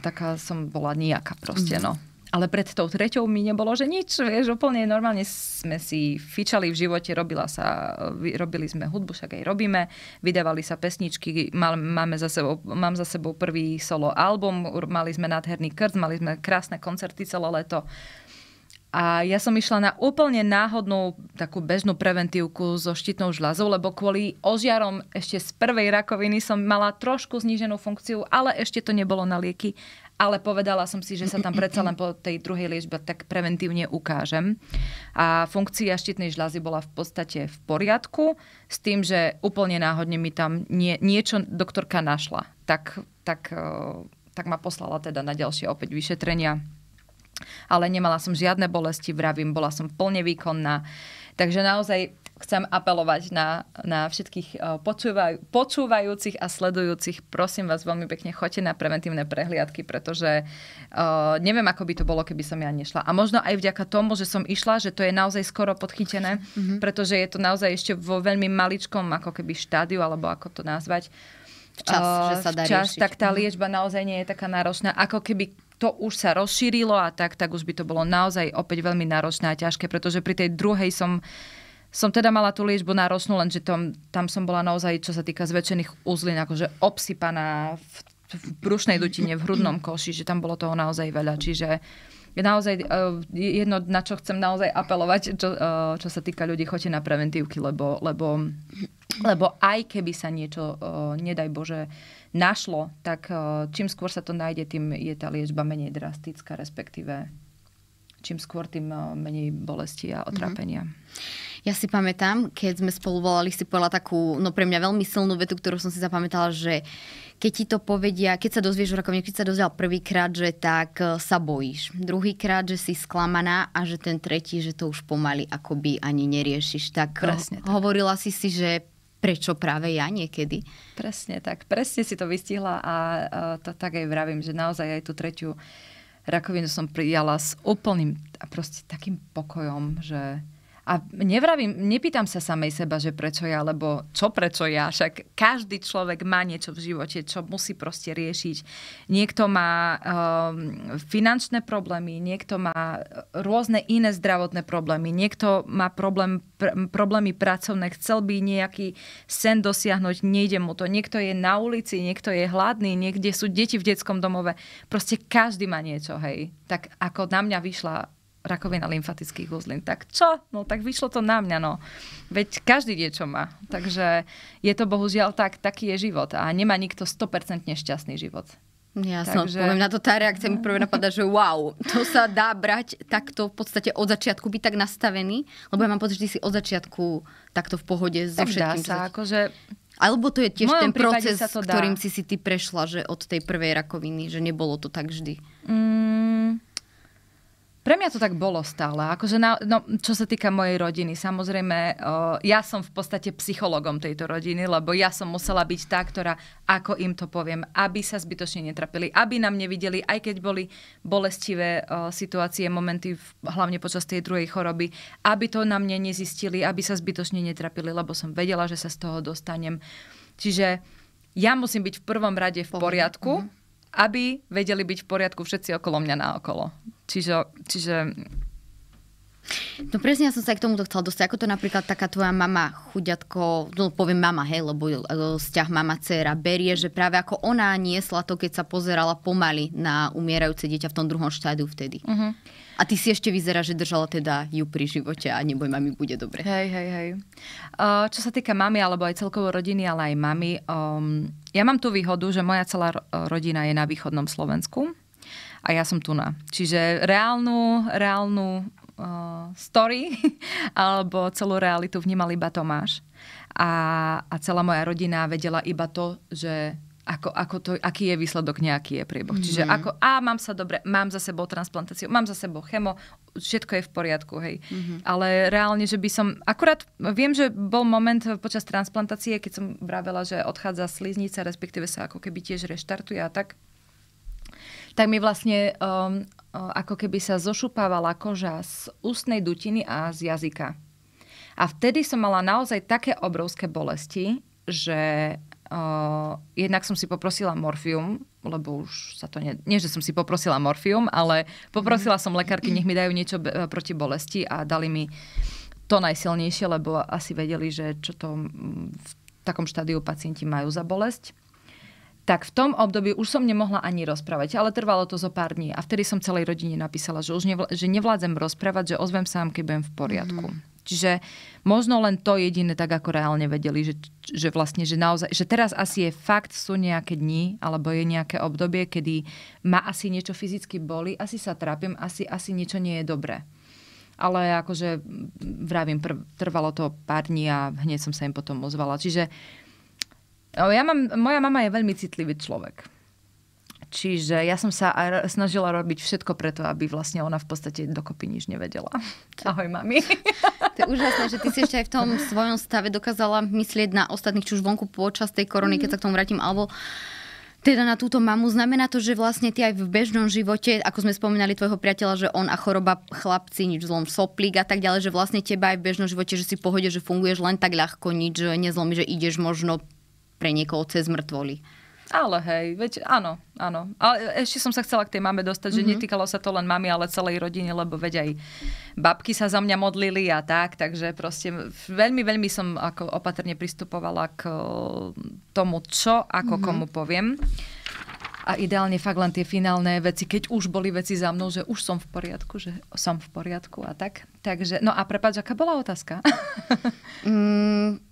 taká som bola nejaká proste, mhm. no. Ale pred tou treťou mi nebolo, že nič, vieš, úplne normálne sme si fičali v živote, robila sa, robili sme hudbu, však aj robíme, vydávali sa pesničky, mal, máme za sebou, mám za sebou prvý solo album, mali sme nádherný krc, mali sme krásne koncerty celé leto. A ja som išla na úplne náhodnú takú bežnú preventívku so štítnou žľazou, lebo kvôli ožiarom ešte z prvej rakoviny som mala trošku zníženú funkciu, ale ešte to nebolo na lieky. Ale povedala som si, že sa tam predsa len po tej druhej liečbe tak preventívne ukážem. A funkcia štítnej žľazy bola v podstate v poriadku, s tým, že úplne náhodne mi tam nie, niečo doktorka našla. Tak, tak, eh, tak ma poslala teda na ďalšie opäť vyšetrenia ale nemala som žiadne bolesti, vravím, bola som plne výkonná. Takže naozaj chcem apelovať na, na všetkých e, počúvaj, počúvajúcich a sledujúcich. Prosím vás veľmi pekne, choďte na preventívne prehliadky, pretože uh, neviem, ako by to bolo, keby som ja nešla. A možno aj vďaka tomu, že som išla, že to je naozaj skoro podchytené, mm-hmm. pretože je to naozaj ešte vo veľmi maličkom ako keby štádiu, alebo ako to nazvať. Včas, uh, že sa dá včas, riešiť. tak tá mhm. liečba naozaj nie je taká náročná, ako keby to už sa rozšírilo a tak, tak už by to bolo naozaj opäť veľmi náročné a ťažké, pretože pri tej druhej som som teda mala tú liečbu náročnú, lenže tam, tam som bola naozaj, čo sa týka zväčšených uzlin, akože obsypaná v, v brušnej dutine, v hrudnom koši, že tam bolo toho naozaj veľa. Čiže naozaj e, jedno, na čo chcem naozaj apelovať, čo, e, čo sa týka ľudí, choďte na preventívky, lebo, lebo, lebo aj keby sa niečo, e, nedaj Bože, našlo, tak eh, čím skôr sa to nájde, tým je tá liečba menej drastická, respektíve čím skôr, tým eh, menej bolesti a otrápenia. Mhm. Mm-hmm. Ja si pamätám, keď sme spolu volali, si povedala takú, no pre mňa veľmi silnú vetu, ktorú som si zapamätala, že keď ti to povedia, keď sa dozvieš o keď sa dozvedel prvýkrát, že tak eh, sa bojíš. Druhýkrát, že si sklamaná a že ten tretí, že to už pomaly akoby ani neriešiš. Tak, Presne, tak. hovorila si si, že prečo práve ja niekedy. Presne tak, presne si to vystihla a to tak aj vravím, že naozaj aj tú tretiu rakovinu som prijala s úplným a proste takým pokojom, že a nevravím, nepýtam sa samej seba, že prečo ja, lebo čo prečo ja, však každý človek má niečo v živote, čo musí proste riešiť. Niekto má um, finančné problémy, niekto má e, rôzne iné zdravotné problémy, niekto má problém, pr- problémy pracovné, chcel by nejaký sen dosiahnuť, nejde mu to. Niekto je na ulici, niekto je hladný, niekde sú deti v detskom domove. Proste každý má niečo, hej. Tak ako na mňa vyšla rakovina lymfatických uzlín. Tak čo? No tak vyšlo to na mňa, no. Veď každý niečo má. Takže je to bohužiaľ tak, taký je život. A nemá nikto 100% šťastný život. Jasno, Takže... poviem na to, tá reakcia mi prvé napadá, že wow, to sa dá brať takto v podstate od začiatku, byť tak nastavený, lebo ja mám pocit, že si od začiatku takto v pohode so tak všetkým. Dá sa, čo... akože... Alebo to je tiež ten proces, sa to dá. ktorým si si ty prešla, že od tej prvej rakoviny, že nebolo to tak vždy. Mm, pre mňa to tak bolo stále. Akože na, no, čo sa týka mojej rodiny, samozrejme, o, ja som v podstate psychologom tejto rodiny, lebo ja som musela byť tá, ktorá, ako im to poviem, aby sa zbytočne netrapili, aby nám nevideli, aj keď boli bolestivé o, situácie, momenty, v, hlavne počas tej druhej choroby, aby to na mne nezistili, aby sa zbytočne netrapili, lebo som vedela, že sa z toho dostanem. Čiže ja musím byť v prvom rade v poriadku, mhm. aby vedeli byť v poriadku všetci okolo mňa naokolo. Čiže, čiže No presne ja som sa aj k tomuto chcela dostať. Ako to napríklad taká tvoja mama, chuďatko, no poviem mama, hej, lebo e, vzťah mama dcera berie, že práve ako ona niesla to, keď sa pozerala pomaly na umierajúce dieťa v tom druhom štádiu vtedy. Uh-huh. A ty si ešte vyzerá, že držala teda ju pri živote a neboj, mami, bude dobre. Hej, hej, hej. Uh, čo sa týka mami, alebo aj celkovo rodiny, ale aj mami, um, ja mám tú výhodu, že moja celá rodina je na východnom Slovensku a ja som tu na. Čiže reálnu, reálnu uh, story alebo celú realitu vnímal iba Tomáš. A, a celá moja rodina vedela iba to, že ako, ako to, aký je výsledok, nejaký je priebeh. Mm-hmm. Čiže ako, a mám sa dobre, mám za sebou transplantáciu, mám za sebou chemo, všetko je v poriadku, hej. Mm-hmm. Ale reálne, že by som, akurát viem, že bol moment počas transplantácie, keď som vravela, že odchádza sliznica, respektíve sa ako keby tiež reštartuje a tak tak mi vlastne um, uh, ako keby sa zošupávala koža z ústnej dutiny a z jazyka. A vtedy som mala naozaj také obrovské bolesti, že uh, jednak som si poprosila morfium, lebo už sa to ne... Nie, že som si poprosila morfium, ale poprosila som lekárky, nech mi dajú niečo e, proti bolesti a dali mi to najsilnejšie, lebo asi vedeli, že čo to mm, v takom štádiu pacienti majú za bolesť tak v tom období už som nemohla ani rozprávať, ale trvalo to zo pár dní. A vtedy som celej rodine napísala, že už nevl- že nevládzem rozprávať, že ozvem sa keď budem v poriadku. mm Čiže možno len to jediné, tak ako reálne vedeli, že, že vlastne, že naozaj, že teraz asi je fakt, sú nejaké dni, alebo je nejaké obdobie, kedy ma asi niečo fyzicky boli, asi sa trápim, asi, asi niečo nie je dobré. Ale akože, vravím, pr- trvalo to pár dní a hneď som sa im potom ozvala. Čiže uh, ja mám, moja mama je veľmi citlivý človek. Čiže ja som sa snažila robiť všetko preto, aby vlastne ona v podstate dokopy nič nevedela. Ahoj, mami. To je úžasné, že ty si ešte aj v tom svojom stave dokázala myslieť na ostatných, či už vonku počas tej korony, mm keď sa k tomu vrátim, alebo teda na túto mamu, znamená to, že vlastne ty aj v bežnom živote, ako sme spomínali tvojho priateľa, že on a choroba chlapci, nič zlom, soplík a tak ďalej, že vlastne teba aj v bežnom živote, že si pohode, že funguješ len tak ľahko, nič nezlomí, že ideš možno pre niekoho cez mŕtvoly. Ale hej, veď áno, áno. Ale ešte som sa chcela k tej mame dostať, že mm-hmm. netýkalo sa to len mami, ale celej rodiny, lebo veď aj babky sa za mňa modlili a tak, takže proste veľmi, veľmi som ako opatrne pristupovala k eh, tomu, čo, ako mm-hmm. komu poviem. A ideálne fakt len tie finálne veci, keď už boli veci za mnou, že už som v poriadku, že som v poriadku a tak. Takže, no a prepáč, aká bola otázka? mm,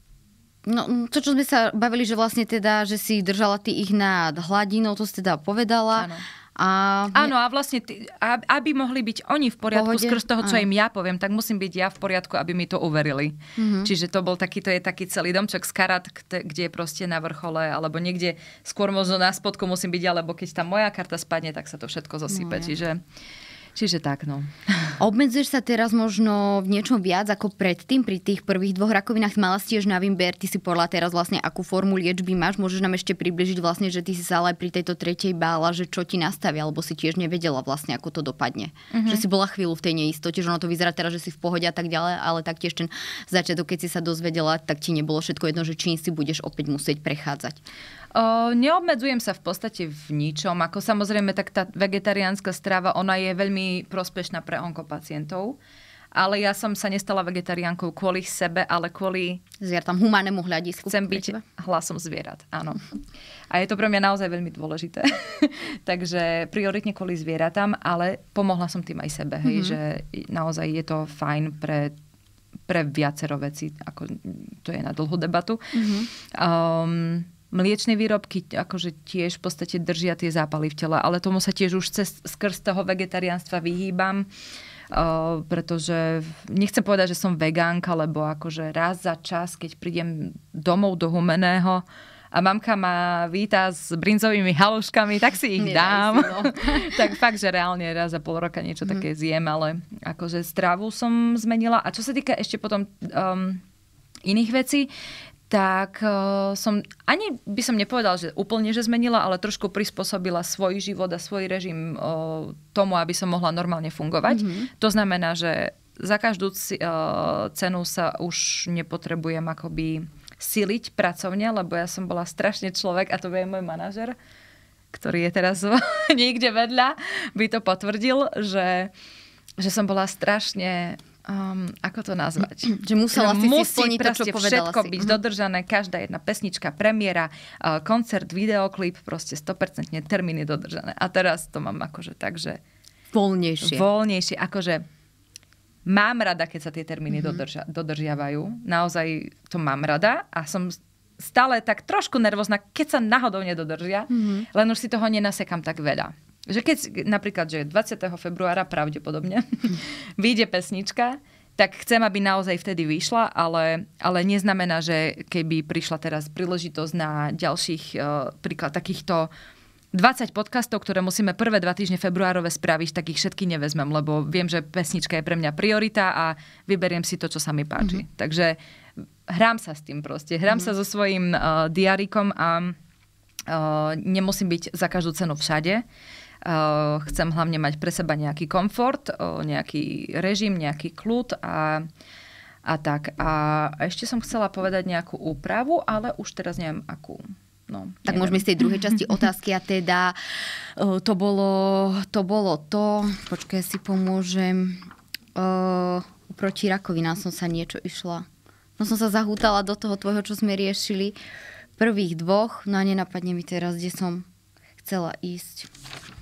No, to, čo sme sa bavili, že vlastne teda, že si držala ty ich nad hladinou, to si teda povedala. Áno. A... Áno, a vlastne, ty, aby mohli byť oni v poriadku Pohode? skrz toho, čo Áno. im ja poviem, tak musím byť ja v poriadku, aby mi to uverili. Mm-hmm. Čiže to bol taký, to je taký celý domček z karat, kde je proste na vrchole, alebo niekde skôr možno na spodku musím byť, alebo keď tam moja karta spadne, tak sa to všetko zosype. No, ja. Čiže Čiže tak, no. Obmedzuješ sa teraz možno v niečom viac ako predtým pri tých prvých dvoch rakovinách. Mala si tiež na výber, ty si podľa teraz vlastne akú formu liečby máš. Môžeš nám ešte približiť vlastne, že ty si sa ale aj pri tejto tretej bála, že čo ti nastavia, alebo si tiež nevedela vlastne, ako to dopadne. Mm-hmm. Že si bola chvíľu v tej neistote, že ono to vyzerá teraz, že si v pohode a tak ďalej, ale taktiež ten začiatok, keď si sa dozvedela, tak ti nebolo všetko jedno, že čím si budeš opäť musieť prechádzať. O, neobmedzujem sa v podstate v ničom. Ako samozrejme, tak tá vegetariánska strava, ona je veľmi prospešná pre onkopacientov. Ale ja som sa nestala vegetariánkou kvôli sebe, ale kvôli... Zvier tam humánnemu hľadisku. Chcem byť hlasom zvierat, áno. A je to pre mňa naozaj veľmi dôležité. Takže prioritne kvôli zvieratám, ale pomohla som tým aj sebe, hej, mm-hmm. že naozaj je to fajn pre pre viacero vecí, ako to je na dlhú debatu. Mm-hmm. Um, Mliečne výrobky akože tiež v podstate držia tie zápaly v tele, ale tomu sa tiež už cez, skrz toho vegetariánstva vyhýbam, uh, pretože nechcem povedať, že som vegánka, lebo akože raz za čas, keď prídem domov do humeného, a mamka ma víta s brinzovými haluškami, tak si ich Nedaj dám. Si, no. tak fakt, že reálne raz za pol roka niečo mm. také mhm. zjem, ale akože stravu som zmenila. A čo sa týka ešte potom um, iných vecí, tak uh, som, ani by som nepovedal, že úplne, že zmenila, ale trošku prispôsobila svoj život a svoj režim uh, tomu, aby som mohla normálne fungovať. Mm-hmm. To znamená, že za každú c- uh, eh, cenu sa už nepotrebujem akoby siliť pracovne, lebo ja som bola strašne človek, a to je môj manažer, ktorý je teraz niekde vedľa, by to potvrdil, že, že som bola strašne um, ako to nazvať? Že musela si musí si splniť to, čo povedala všetko si. byť mm. dodržané, každá jedna pesnička, premiéra, uh, koncert, videoklip, proste 100% termíny dodržané. A teraz to mám akože tak, že... Voľnejšie. Voľnejšie, akože mám rada, keď sa tie termíny mm-hmm. dodrža- dodržiavajú. Naozaj to mám rada a som stále tak trošku nervózna, keď sa náhodou nedodržia, mm-hmm. len už si toho nenasekam tak veľa. Že keď napríklad, že 20. februára pravdepodobne vyjde pesnička, tak chcem, aby naozaj vtedy vyšla, ale, ale neznamená, že keby prišla teraz príležitosť na ďalších uh, príklad takýchto 20 podcastov, ktoré musíme prvé dva týždne februárove spraviť, tak ich všetky nevezmem, lebo viem, že pesnička je pre mňa priorita a vyberiem si to, čo sa mi páči. Mm-hmm. Takže hrám sa s tým proste. Hrám mm-hmm. sa mhm. so svojím uh, diarikom a uh, nemusím byť za každú cenu všade. Uh, Eh, chcem hlavne mať pre seba nejaký komfort, eh, nejaký režim, nejaký kľud a, a tak. A ešte som chcela povedať nejakú úpravu, ale už teraz neviem akú. No, tak môžeme z tej druhej časti otázky a teda eh, to bolo to, bolo to počkaj, si pomôžem, uh, proti rakovina som sa niečo išla. No som sa zahútala do toho tvojho, čo sme riešili. Prvých dvoch, no a nenapadne mi teraz, kde som chcela ísť.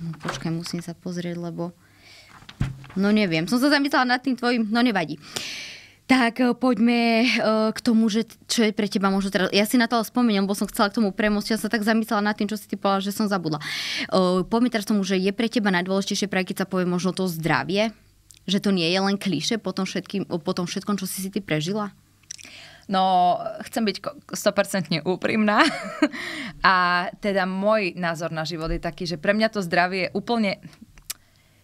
No, počkaj, musím sa pozrieť, lebo no neviem. Som sa zamyslela nad tým tvojim, no nevadí. Tak e, poďme e, k tomu, že čo je pre teba možno teraz. Ja si na to spomeniem, bo som chcela k tomu premostiť. Ja sa tak zamyslela nad tým, čo si ty povedala, že som zabudla. E, poďme teraz tomu, že je pre teba najdôležitejšie, pre keď sa povie možno to zdravie, že to nie je len kliše po tom, všetkým, po tom všetkom, čo si si ty prežila? No, chcem byť 100% úprimná. A teda môj názor na život je taký, že pre mňa to zdravie je úplne...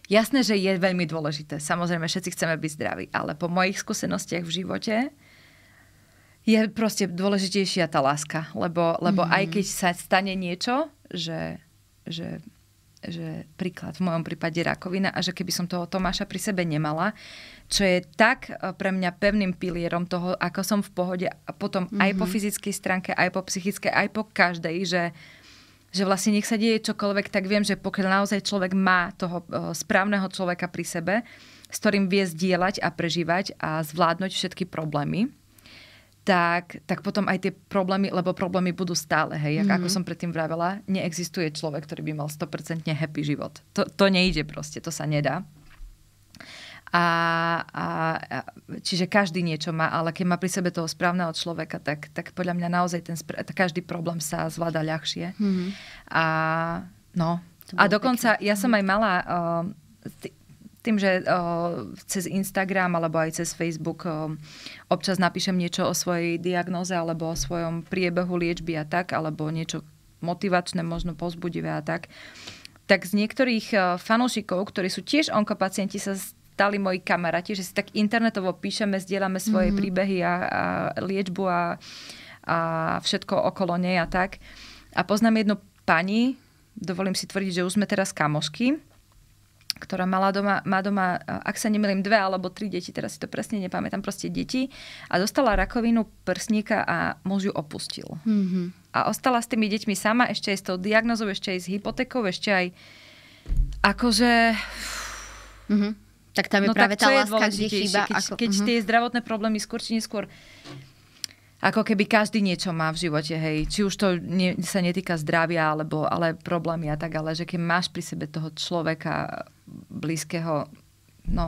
Jasné, že je veľmi dôležité. Samozrejme, všetci chceme byť zdraví, ale po mojich skúsenostiach v živote je proste dôležitejšia tá láska. Lebo, lebo mm-hmm. aj keď sa stane niečo, že, že že príklad v mojom prípade rakovina a že keby som toho Tomáša pri sebe nemala, čo je tak eh, pre mňa pevným pilierom toho, ako som v pohode a potom mm-hmm. aj po mhm. fyzickej stránke, aj po psychickej, aj po každej, že že vlastne nech sa deje čokoľvek, tak viem, že pokiaľ naozaj človek má toho eh, správneho človeka pri sebe, s ktorým vie zdieľať a prežívať a zvládnuť všetky problémy, tak, tak potom aj tie problémy, lebo problémy budú stále, hej, mm-hmm. ako mhm. som predtým vravela, neexistuje človek, ktorý by mal 100% happy život. To, to nejde proste, to sa nedá. A, a, a, čiže každý niečo má, ale keď má pri sebe toho správneho človeka, tak, tak podľa mňa naozaj ten spra- každý problém sa zvláda ľahšie. Mm-hmm. A, no. a dokonca pekne. ja som mhm. aj mala... Uh, tým, že o, cez Instagram alebo aj cez Facebook o, občas napíšem niečo o svojej diagnoze alebo o svojom priebehu liečby a tak, alebo niečo motivačné, možno pozbudivé a tak, tak z niektorých fanúšikov, ktorí sú tiež onkopacienti, sa stali moji kamaráti, že si tak internetovo píšeme, zdieľame svoje mm-hmm. príbehy a, a liečbu a, a všetko okolo nej a tak. A poznám jednu pani, dovolím si tvrdiť, že už sme teraz kamošky, ktorá mala doma, má doma, ak sa nemýlim, dve alebo tri deti, teraz si to presne nepamätám, proste deti. A dostala rakovinu prsníka a muž ju opustil. Mm-hmm. A ostala s tými deťmi sama, ešte aj s tou diagnozou, ešte aj s hypotékou, ešte aj akože... Mm-hmm tak tam je no práve tá láska, kde chýba. Keď, ako... keď uh-huh. tie zdravotné problémy skôr či neskôr ako keby každý niečo má v živote, hej. Či už to ne, sa netýka zdravia, alebo ale problémy a tak, ale že keď máš pri sebe toho človeka blízkeho, no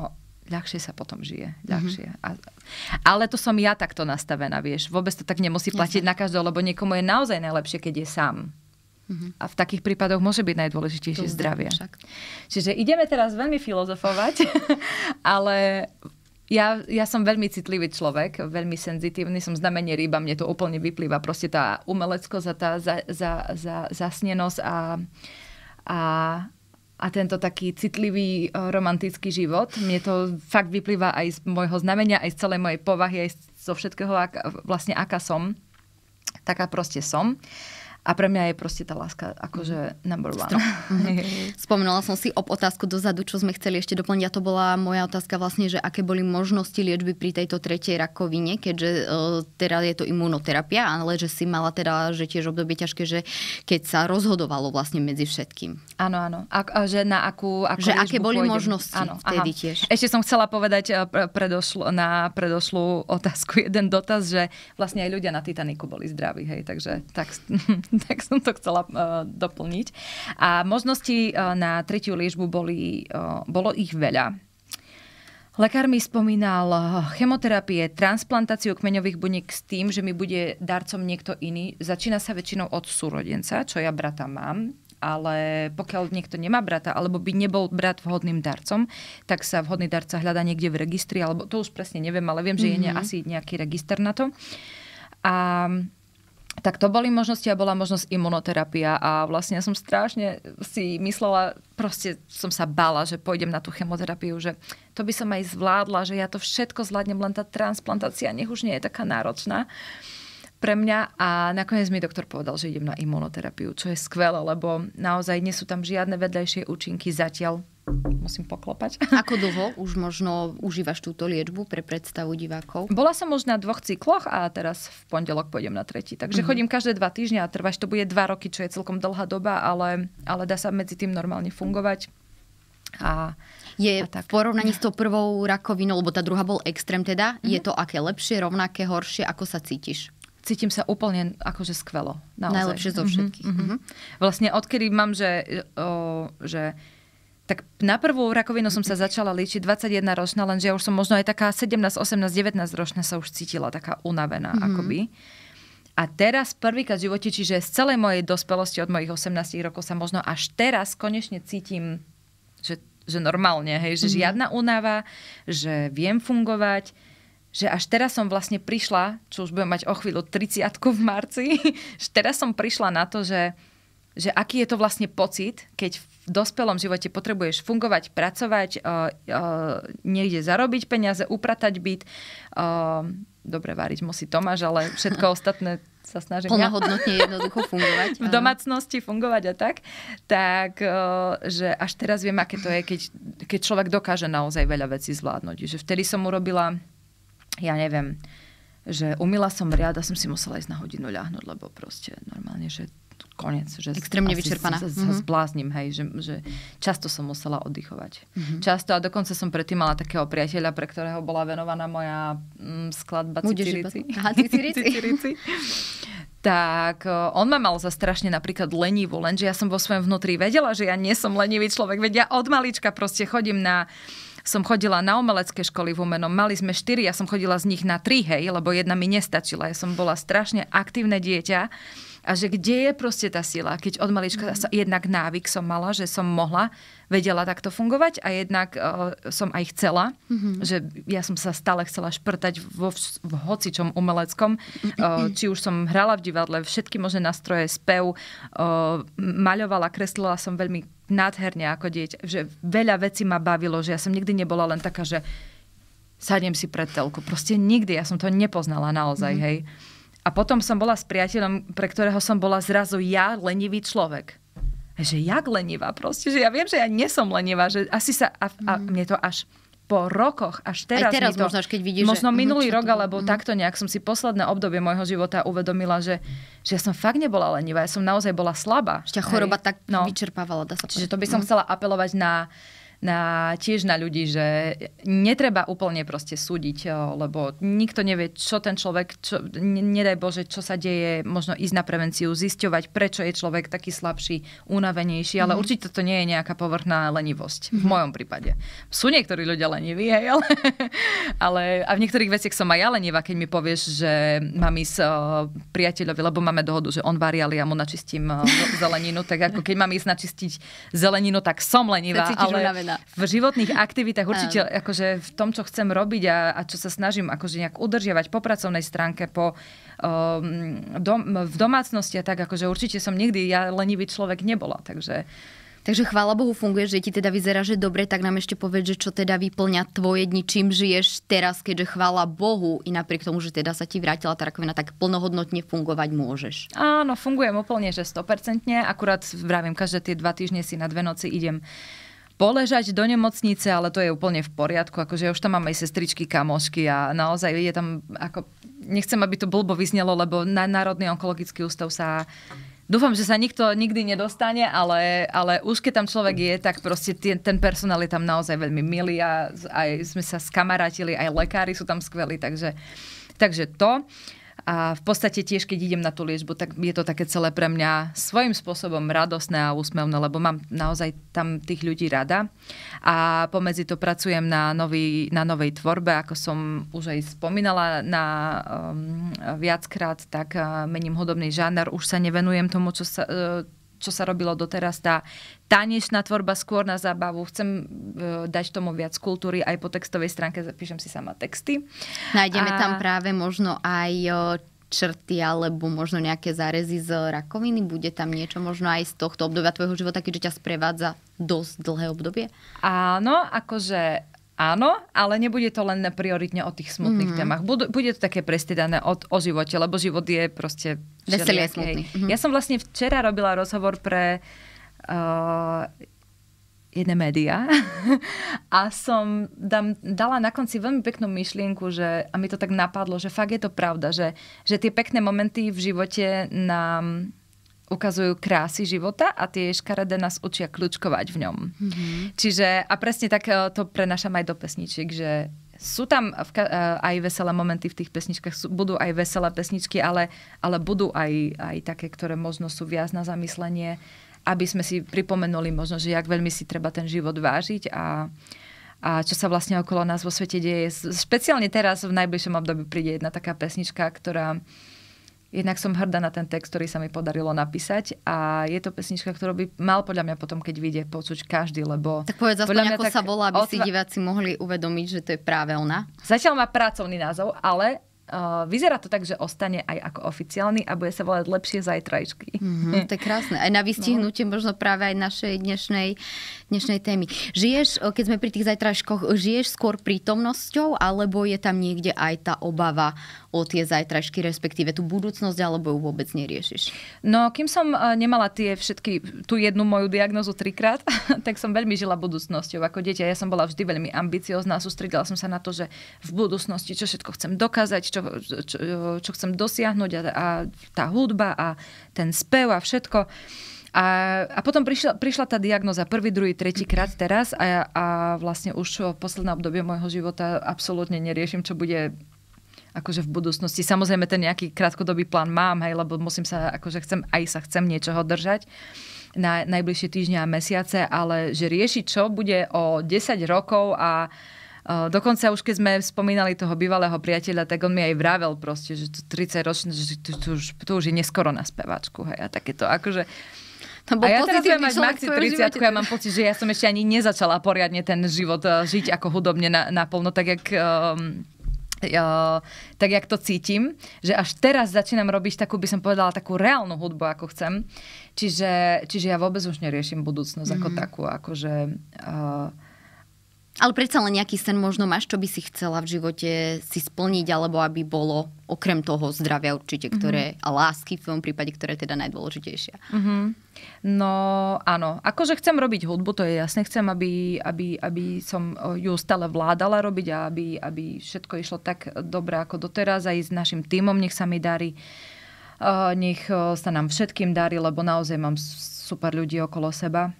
ľahšie sa potom žije. Mhm. Ľahšie. Mm-hmm. A, ale to som ja takto nastavená, vieš. Vôbec to tak nemusí platiť Jasne. na každého, lebo niekomu je naozaj najlepšie, keď je sám. Uh-huh. A v takých prípadoch môže byť najdôležitejšie zdravie. Však. Čiže ideme teraz veľmi filozofovať, ale ja, ja som veľmi citlivý človek, veľmi senzitívny, som znamenie rýba, mne to úplne vyplýva. Proste tá umeleckosť za tá za, za, za, zasnenosť a, a, a tento taký citlivý e, romantický život. Mne to fakt vyplýva aj z môjho znamenia, aj z celej mojej povahy, aj zo všetkého, ak, vlastne aká som. Taká proste som. Uh, a pre mňa je proste tá láska akože mhm. number one. Mm-hmm. Spomínala som si ob otázku dozadu, čo sme chceli ešte doplniť. A to bola moja otázka vlastne, že aké boli možnosti liečby pri tejto tretej rakovine, keďže uh, e, teraz je to imunoterapia, ale že si mala teda, že tiež obdobie ťažké, že keď sa rozhodovalo vlastne medzi všetkým. Áno, áno. A, a že na akú, akú že aké boli pôjdem. možnosti áno, vtedy aha. tiež. Ešte som chcela povedať e, predošlo, na predošlú otázku jeden dotaz, že vlastne aj ľudia na Titaniku boli zdraví, hej, takže tak tak som to chcela uh, doplniť. A možnosti uh, na tretiu liežbu boli, uh, bolo ich veľa. Lekár mi spomínal chemoterapie, transplantáciu kmeňových buniek s tým, že mi bude darcom niekto iný. Začína sa väčšinou od súrodenca, čo ja brata mám, ale pokiaľ niekto nemá brata alebo by nebol brat vhodným darcom, tak sa vhodný darca hľadá niekde v registri, alebo to už presne neviem, ale viem, že je mm-hmm. asi nejaký register na to. A tak to boli možnosti a bola možnosť imunoterapia a vlastne ja som strašne si myslela, proste som sa bála, že pôjdem na tú chemoterapiu, že to by som aj zvládla, že ja to všetko zvládnem, len tá transplantácia nech už nie je taká náročná pre mňa a nakoniec mi doktor povedal, že idem na imunoterapiu, čo je skvelé, lebo naozaj nie sú tam žiadne vedľajšie účinky zatiaľ musím poklopať. Ako dlho už možno užívaš túto liečbu pre predstavu divákov? Bola som už na dvoch cykloch a teraz v pondelok pôjdem na tretí. Takže mm-hmm. chodím každé dva týždne a trvať to bude dva roky, čo je celkom dlhá doba, ale, ale dá sa medzi tým normálne fungovať. A je a tak. v porovnaní s tou prvou rakovinou, lebo tá druhá bol extrém teda, mm-hmm. je to aké lepšie, rovnaké, horšie, ako sa cítiš? Cítim sa úplne akože skvelo. Naozaj. Najlepšie zo mhm, všetkých. Mm-hmm, mm-hmm. Vlastne odkedy mám, že, o, že tak na prvú rakovinu som sa začala liečiť 21 ročná, lenže ja už som možno aj taká 17, 18, 19 ročná sa už cítila taká unavená mm-hmm. akoby. A teraz prvýkrát v živote, čiže z celej mojej dospelosti od mojich 18 rokov sa možno až teraz konečne cítim, že, že normálne, hej, že mm-hmm. žiadna únava, že viem fungovať, že až teraz som vlastne prišla, čo už budem mať o chvíľu 30 v marci, že teraz som prišla na to, že že aký je to vlastne pocit, keď v dospelom živote potrebuješ fungovať, pracovať, uh, uh, niekde zarobiť peniaze, upratať byt. Uh, dobre, váriť musí Tomáš, ale všetko ostatné sa snažím plnohodnotne ja. jednoducho fungovať. v domácnosti fungovať a tak. Tak, že až teraz viem, aké to je, keď, keď človek dokáže naozaj veľa vecí zvládnuť. Že vtedy som urobila, ja neviem, že umila som riad a som si musela ísť na hodinu ľahnuť, lebo proste normálne, že koniec. Že Extrémne vyčerpaná. Sa, sa mhm. zbláznim, hej, že, že často som musela oddychovať. Mm-hmm. Často a dokonca som predtým mala takého priateľa, pre ktorého bola venovaná moja mm, skladba Cicirici. tak on ma mal za strašne napríklad lenivú, lenže ja som vo svojom vnútri vedela, že ja nie som lenivý človek, veď ja od malička proste chodím na som chodila na umelecké školy v Umenom. Mali sme štyri, ja som chodila z nich na tri, hej, lebo jedna mi nestačila. Ja som bola strašne aktívne dieťa a že kde je proste tá sila. Keď od malička mm. jednak návyk som mala, že som mohla, vedela takto fungovať a jednak uh, som aj chcela, mm-hmm. že ja som sa stále chcela šprtať vo vš- v hocičom umeleckom. Uh, či už som hrala v divadle, všetky možné nástroje, spev, uh, maľovala, kreslila som veľmi nádherne ako dieťa, že veľa vecí ma bavilo, že ja som nikdy nebola len taká, že sadnem si pred telku. Proste nikdy, ja som to nepoznala naozaj, mm-hmm. hej. A potom som bola s priateľom, pre ktorého som bola zrazu ja lenivý človek. Že jak lenivá proste, že ja viem, že ja nesom lenivá, že asi sa, a, a mm. mne to až po rokoch, až teraz, teraz to, možno, až keď vidí, možno že... Mhm, minulý rok, alebo mm. takto nejak som si posledné obdobie môjho života uvedomila, že, že ja som fakt nebola lenivá, ja som naozaj bola slabá. Ešte choroba tak no. vyčerpávala. Dá sa Čiže to by som mm. chcela apelovať na na, tiež na ľudí, že netreba úplne proste súdiť, lebo nikto nevie, čo ten človek, čo, nedaj Bože, čo sa deje, možno ísť na prevenciu, zisťovať, prečo je človek taký slabší, unavenejší, ale mm. určite to nie je nejaká povrchná lenivosť, mm. v mhm. mojom prípade. Sú niektorí ľudia leniví, hej, ale, ale a v niektorých veciach som aj ja lenivá, keď mi povieš, že mám ísť priateľovi, lebo máme dohodu, že on varia, ale ja mu načistím zeleninu, tak ako keď mám ísť načistiť zeleninu, tak som lenivá, ale unavená v životných aktivitách určite, Áno. akože v tom, čo chcem robiť a, a čo sa snažím akože nejak udržiavať po pracovnej stránke, po, um, dom, v domácnosti a tak, akože určite som nikdy ja lenivý človek nebola, takže... Takže chvála Bohu funguje, že ti teda vyzerá, že dobre, tak nám ešte povedz, že čo teda vyplňa tvoje dni, čím žiješ teraz, keďže chvála Bohu i napriek tomu, že teda sa ti vrátila tá rakovina, tak plnohodnotne fungovať môžeš. Áno, fungujem úplne, že 100%, akurát vravím, každé tie dva týždne si na dve noci idem poležať do nemocnice, ale to je úplne v poriadku. Akože už tam mám aj sestričky, kamošky a naozaj je tam, ako, nechcem, aby to blbo vyznelo, lebo na Národný onkologický ústav sa Dúfam, že sa nikto nikdy nedostane, ale, ale už keď tam človek je, tak proste ten, ten personál je tam naozaj veľmi milý a aj sme sa skamarátili, aj lekári sú tam skvelí, takže, takže to. A v podstate tiež, keď idem na tú liečbu, tak je to také celé pre mňa svojím spôsobom radosné a úsmevné, lebo mám naozaj tam tých ľudí rada. A pomedzi to pracujem na, nový, na novej tvorbe, ako som už aj spomínala na um, viackrát, tak uh, mením hudobný žáner, už sa nevenujem tomu, čo sa, uh, čo sa robilo doteraz, tá tanečná tvorba skôr na zábavu. Chcem e, dať tomu viac kultúry, aj po textovej stránke zapíšem si sama texty. Nájdeme a... tam práve možno aj e, črty alebo možno nejaké zárezy z rakoviny? Bude tam niečo možno aj z tohto obdobia tvojho života, keďže ťa sprevádza dosť dlhé obdobie? Áno, akože Áno, ale nebude to len prioritne o tých smutných mm. témach. Bude, bude to také prestydané o, o živote, lebo život je proste... Veselý a smutný. Mm. Ja som vlastne včera robila rozhovor pre uh, jedné média a som dam, dala na konci veľmi peknú myšlienku, že, a mi to tak napadlo, že fakt je to pravda, že, že tie pekné momenty v živote nám ukazujú krásy života a tie škaredé nás učia kľúčkovať v ňom. Mm-hmm. Čiže a presne tak e, to prenašam aj do pesničiek, že sú tam v, e, aj veselé momenty v tých pesničkách, sú, budú aj veselé pesničky, ale, ale budú aj, aj také, ktoré možno sú viac na zamyslenie, aby sme si pripomenuli možno, že jak veľmi si treba ten život vážiť a, a čo sa vlastne okolo nás vo svete deje. Špeciálne teraz v najbližšom období príde jedna taká pesnička, ktorá uh, jednak som hrdá na ten text, ktorý sa mi podarilo napísať a je to pesnička, ktorú by mal podľa mňa potom, keď vyjde, počuť každý, lebo... Tak povedz aspoň, ako tak... sa volá, aby otva... si diváci mohli uvedomiť, že to je práve ona. Zatiaľ má pracovný názov, ale Uh, vyzerá to tak, že ostane aj ako oficiálny a bude sa volať Lepšie zajtrajčky. Mm-hmm, to je krásne. Aj na vystihnutie no. možno práve aj našej dnešnej, dnešnej témy. Žiješ, eh, keď sme pri tých zajtrajškoch, žiješ skôr prítomnosťou alebo je tam niekde aj tá obava o tie zajtražky, respektíve tú budúcnosť, alebo ju vôbec neriešiš? No, kým som e, nemala tie všetky, tú jednu moju diagnozu trikrát, tak som veľmi žila budúcnosťou ako dieťa. Ja som bola vždy veľmi ambiciozná, sústredila som sa na to, že v budúcnosti, čo všetko chcem dokázať, čo, čo, čo chcem dosiahnuť a, a tá hudba a ten spev a všetko. A, a potom prišla, prišla tá diagnoza prvý, druhý, tretí krát teraz a, a vlastne už v e, posledné obdobie môjho života absolútne neriešim, čo bude akože v budúcnosti. Samozrejme ten nejaký krátkodobý plán mám, hej, lebo musím sa, akože chcem, aj sa chcem niečoho držať na najbližšie týždňa a mesiace, ale že riešiť, čo bude o 10 rokov a e, Dokonca už keď sme spomínali toho bývalého priateľa, tak on mi aj vravel proste, že 30 ročný, že to, to, už, to už je neskoro na speváčku. Hej, a takéto, akože to bol a ja teraz budem mať maxi 30 ja mám pocit, že ja som ešte ani nezačala poriadne ten život e, žiť ako hudobne na, naplno, tak jak um, tak jak to cítim, že až teraz začínam robiť takú, by som povedala, takú reálnu hudbu, ako chcem. Čiže, čiže ja vôbec už neriešim budúcnosť mm-hmm. ako mhm. takú, akože... Uh, ale predsa len nejaký sen možno máš, čo by si chcela v živote si splniť, alebo aby bolo okrem toho zdravia určite, mhm. ktoré, mm-hmm. a lásky v tom prípade, ktoré je teda najdôležitejšia. Mm-hmm. No áno, akože chcem robiť hudbu, to je jasné, chcem, aby, aby, aby som ju stále vládala robiť a aby, aby všetko išlo tak dobre ako doteraz, aj s našim týmom, nech sa mi darí. Nech sa nám všetkým darí, lebo naozaj mám super ľudí okolo seba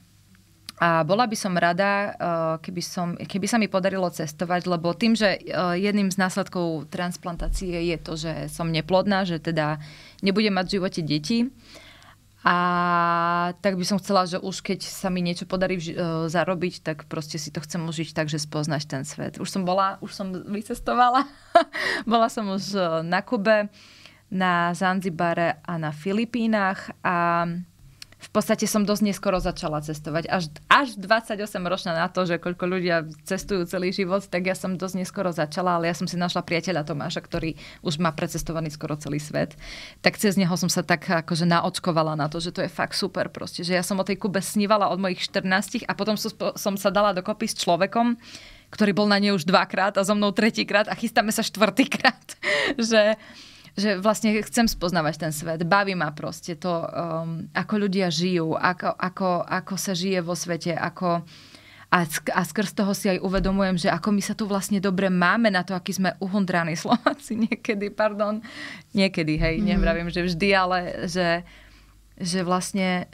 a bola by som rada, eh, keby, som, keby sa mi podarilo cestovať, lebo tým, že eh, jedným z následkov transplantácie je to, že som neplodná, že teda nebudem mať v živote deti. A tak by som chcela, že už keď sa mi niečo podarí eh, zarobiť, tak proste si to chcem užiť tak, že spoznať ten svet. Už som bola, už som vycestovala. bola som už na Kube, na Zanzibare a na Filipínach a v podstate som dosť neskoro začala cestovať. Až, až 28 ročná na to, že koľko ľudia cestujú celý život, tak ja som dosť neskoro začala, ale ja som si našla priateľa Tomáša, ktorý už má precestovaný skoro celý svet. Tak cez neho som sa tak akože naočkovala na to, že to je fakt super proste, že ja som o tej Kube snívala od mojich 14 a potom som, som sa dala dokopy s človekom, ktorý bol na nej už dvakrát a so mnou tretíkrát a chystáme sa štvrtýkrát, že že vlastne chcem spoznávať ten svet. Baví ma proste to, um, ako ľudia žijú, ako, ako, ako sa žije vo svete, ako... A, sk- a skrz toho si aj uvedomujem, že ako my sa tu vlastne dobre máme na to, aký sme uhundraní Slováci niekedy, pardon. Niekedy, hej, mm. nevravím, že vždy, ale že, že vlastne,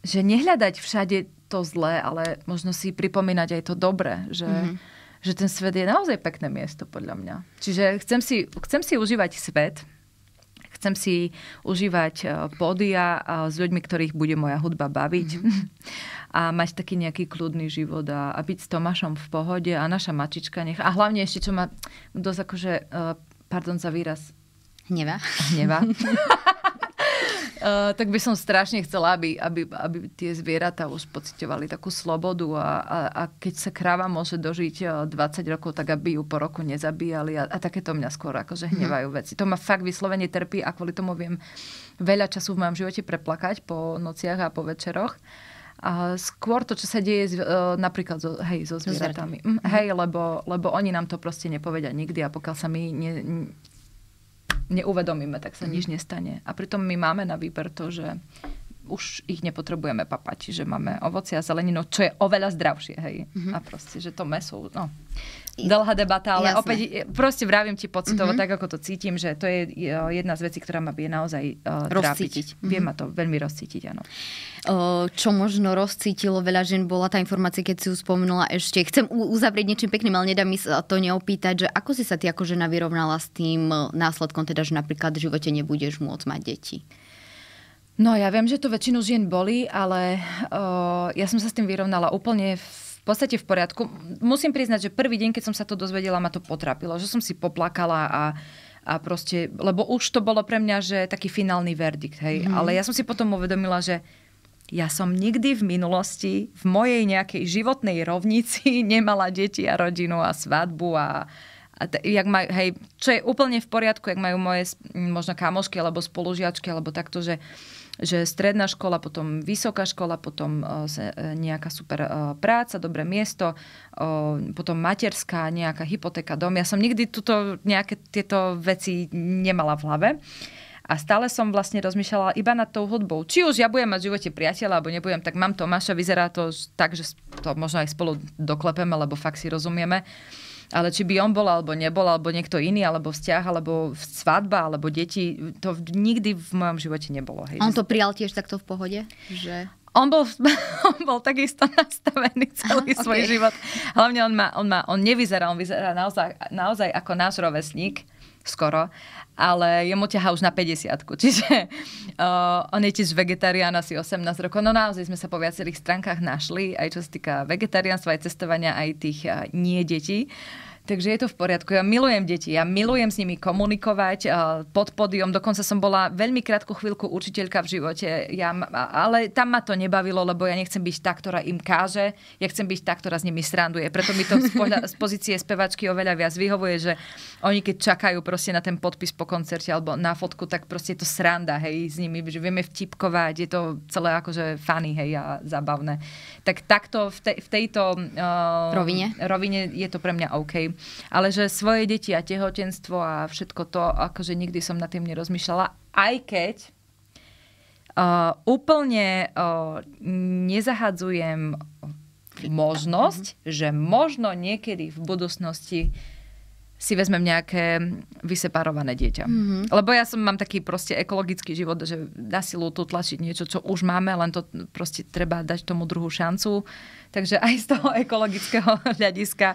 že nehľadať všade to zlé, ale možno si pripomínať aj to dobré, že... Mm že ten svet je naozaj pekné miesto podľa mňa. Čiže chcem si, chcem si užívať svet, chcem si užívať e, pódia e, s ľuďmi, ktorých bude moja hudba baviť mm-hmm. a mať taký nejaký kľudný život a, a byť s Tomášom v pohode a naša mačička nech... A hlavne ešte, čo ma dosť akože, e, pardon za výraz... Hneva. Hneva. Eh, tak by som strašne chcela, aby, aby, aby tie zvieratá už pocitovali takú slobodu a, a, a keď sa kráva môže dožiť 20 eh, rokov, tak aby ju po roku nezabíjali a, a takéto mňa skôr akože mhm. hnevajú veci. To ma fakt vyslovene trpí a kvôli tomu viem veľa času v mojom živote preplakať po nociach a po večeroch. A skôr to, čo sa deje z, eh, napríklad so, hej, so zvieratami. Zvierat. Mm, mhm. Hej, lebo, lebo oni nám to proste nepovedia nikdy a pokiaľ sa my ne, neuvedomíme, tak sa mhm. nič nestane. A pritom my máme na výber to, že už ich nepotrebujeme papať, že máme ovoci a zeleninu, čo je oveľa zdravšie, hej. Mm-hmm. A proste, že to meso, no dlhá debata, ale Jasné. opäť e, proste vravím ti pocitovo, mm-hmm. tak ako to cítim, že to je e, jedna z vecí, ktorá ma vie naozaj uh, rozcítiť. Mm-hmm. Vie mhm. ma to veľmi rozcítiť, áno. Čo možno rozcítilo veľa žien, bola tá informácia, keď si ju spomenula ešte. Chcem uzavrieť niečím pekným, ale nedá mi sa to neopýtať, že ako si sa ty ako žena vyrovnala s tým následkom, teda, že napríklad v živote nebudeš môcť mať deti? No ja viem, že to väčšinu žien boli, ale uh, ja som sa s tým vyrovnala úplne v v podstate v poriadku. Musím priznať, že prvý deň, keď som sa to dozvedela, ma to potrapilo, že som si poplakala a a proste, lebo už to bolo pre mňa, že taký finálny verdikt, hej. Mm. Ale ja som si potom uvedomila, že ja som nikdy v minulosti v mojej nejakej životnej rovnici nemala deti a rodinu a svadbu a, a t- jak maj, hej, čo je úplne v poriadku, jak majú moje možno kamošky alebo spolužiačky alebo takto, že uh, že stredná škola, potom vysoká škola, potom e, e, nejaká super e, práca, dobré miesto, potom materská, nejaká hypotéka, dom. Ja som nikdy tuto nejaké tieto veci nemala v hlave. A stále som vlastne rozmýšľala iba nad tou hudbou. Či už ja budem mať v živote priateľa, alebo nebudem, tak mám Tomáša, vyzerá to tak, že to možno aj spolu doklepeme, lebo fakt si rozumieme. Uh, ale či by on bol alebo nebol, alebo niekto iný, alebo vzťah, alebo svadba, alebo deti, to nikdy v mojom živote nebolo. Hej. On to prijal tiež takto v pohode? Že... On bol, on bol takisto nastavený celý Aha, okay. svoj život. Hlavne on, má, on, má, on nevyzerá, on vyzerá naozaj, naozaj ako náš rovesník skoro ale jemu ťaha už na 50. Čiže uh, on je tiež vegetarián asi 18 rokov. No naozaj sme sa po viacerých stránkach našli, aj čo sa týka vegetariánstva, aj cestovania, aj tých uh, nie detí. Uh, Takže je to v poriadku. Ja milujem deti, ja milujem s nimi komunikovať eh, pod podium. Dokonca som bola veľmi krátku chvíľku učiteľka v živote, ja, ale tam ma to nebavilo, lebo ja nechcem byť tá, ktorá im káže, ja chcem byť tá, ktorá s nimi stranduje. Preto mi to z, pohľa- z pozície spevačky oveľa viac vyhovuje, že oni keď čakajú proste na ten podpis po koncerte alebo na fotku, tak proste je to sranda, hej, s nimi, že vieme vtipkovať, je to celé akože funny, hej, a zabavné. Tak takto v, te- v tejto uh, rovine. rovine je to pre mňa OK. Ale že svoje deti a tehotenstvo a všetko to, akože nikdy som nad tým nerozmýšľala, aj keď uh, úplne uh, nezahadzujem možnosť, mhm. že možno niekedy v budúcnosti si vezmem nejaké vyseparované dieťa. Mm-hmm. Lebo ja som mám taký proste ekologický život, že na silu tu tlačiť niečo, čo už máme, len to proste treba dať tomu druhú šancu. Takže aj z toho ekologického hľadiska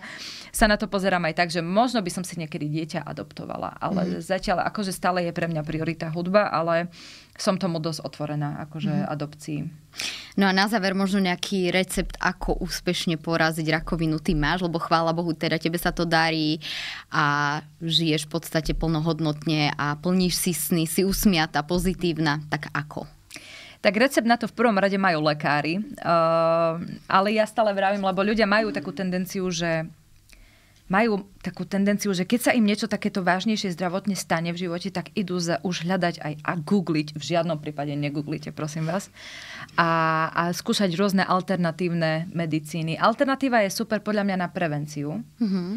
sa na to pozerám aj tak, že možno by som si niekedy dieťa adoptovala, ale mm-hmm. zatiaľ akože stále je pre mňa priorita hudba, ale uh, som tomu dosť otvorená, akože mm. adopcii. No a na záver možno nejaký recept, ako úspešne poraziť rakovinu ty máš, lebo chvála Bohu, teda tebe sa to darí a žiješ v podstate plnohodnotne a plníš si sny, si usmiata, pozitívna, tak ako? Tak recept na to v prvom rade majú lekári, uh, ale ja stále vravím, lebo ľudia majú takú tendenciu, že majú takú tendenciu, že keď sa im niečo takéto vážnejšie zdravotne stane v živote, tak idú za, už hľadať aj a googliť. V žiadnom prípade negooglite, prosím vás. A, a skúšať rôzne alternatívne medicíny. Alternatíva je super podľa mňa na prevenciu. Mm-hmm.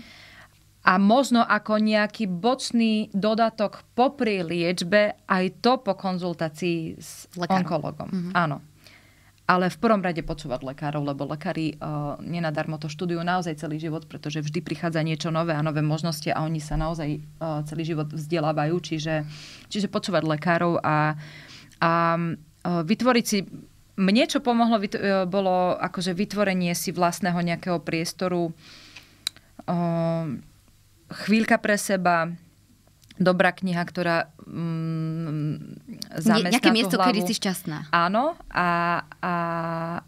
A možno ako nejaký bočný dodatok popri liečbe aj to po konzultácii s Lekár. onkologom. Mm-hmm. Áno ale v prvom rade počúvať lekárov, lebo lekári uh, nenadarmo to študujú naozaj celý život, pretože vždy prichádza niečo nové a nové možnosti a oni sa naozaj uh, celý život vzdelávajú, čiže, čiže počúvať lekárov a, a uh, vytvoriť si mne, čo pomohlo, vyt- uh, bolo akože vytvorenie si vlastného nejakého priestoru, uh, chvíľka pre seba, dobrá kniha, ktorá mm, zamestná Nejaké miesto, hlavu. kedy si šťastná. Áno. A, a,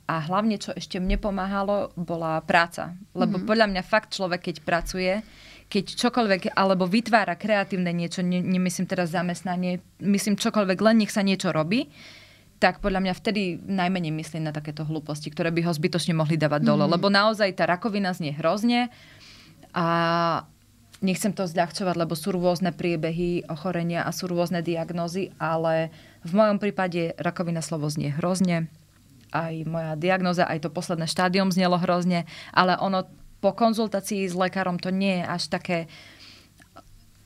a hlavne, čo ešte mne pomáhalo, bola práca. Lebo mm-hmm. podľa mňa fakt človek, keď pracuje, keď čokoľvek, alebo vytvára kreatívne niečo, ne, nemyslím teraz zamestnanie, myslím čokoľvek, len nech sa niečo robí, tak podľa mňa vtedy najmenej myslí na takéto hlúposti, ktoré by ho zbytočne mohli dávať dole. Mm-hmm. Lebo naozaj tá rakovina znie hrozne a, nechcem to zľahčovať, lebo sú rôzne priebehy ochorenia a sú rôzne diagnózy, ale v mojom prípade rakovina slovo znie hrozne. Aj moja diagnoza, aj to posledné štádium znelo hrozne, ale ono po konzultácii s lekárom to nie je až také...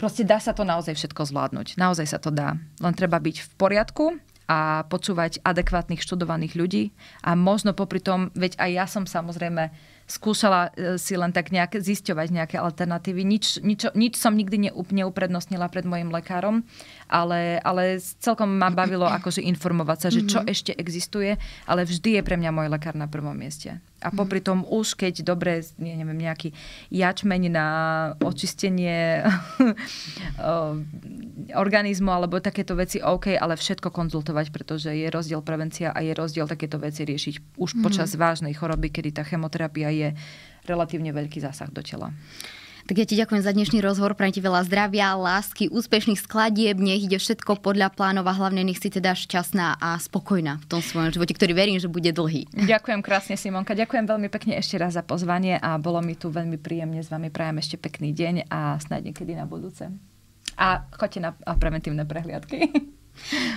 Proste dá sa to naozaj všetko zvládnuť. Naozaj sa to dá. Len treba byť v poriadku a počúvať adekvátnych študovaných ľudí a možno popri tom, veď aj ja som samozrejme skúšala e, si len tak nejak zisťovať nejaké alternatívy. Nič, nič, nič som nikdy uprednostnila pred mojim lekárom ale, ale celkom ma bavilo akože informovať sa, že čo mm-hmm. ešte existuje, ale vždy je pre mňa môj lekár na prvom mieste. A mhm. popri tom už keď dobre, nie, neviem, nejaký jačmeň na očistenie organizmu alebo takéto veci, OK, ale všetko konzultovať, pretože je rozdiel prevencia a je rozdiel takéto veci riešiť už mm-hmm. počas mhm. vážnej choroby, kedy tá chemoterapia je relatívne veľký zásah do tela. Tak ja ti ďakujem za dnešný rozhovor, prajem ti veľa zdravia, lásky, úspešných skladieb, nech ide všetko podľa plánov a hlavne nech si teda šťastná a spokojná v tom svojom živote, ktorý verím, že bude dlhý. Ďakujem krásne, Simonka, ďakujem veľmi pekne ešte raz za pozvanie a bolo mi tu veľmi príjemne s vami. Prajem ešte pekný deň a snáď niekedy na budúce. A choďte na preventívne prehliadky.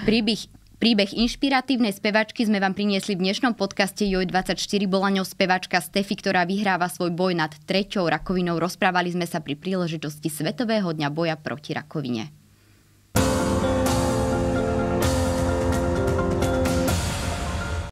Príbeh, Príbeh inšpiratívnej spevačky sme vám priniesli v dnešnom podcaste JOJ24. Bola ňou spevačka Stefy, ktorá vyhráva svoj boj nad treťou rakovinou. Rozprávali sme sa pri príležitosti Svetového dňa boja proti rakovine.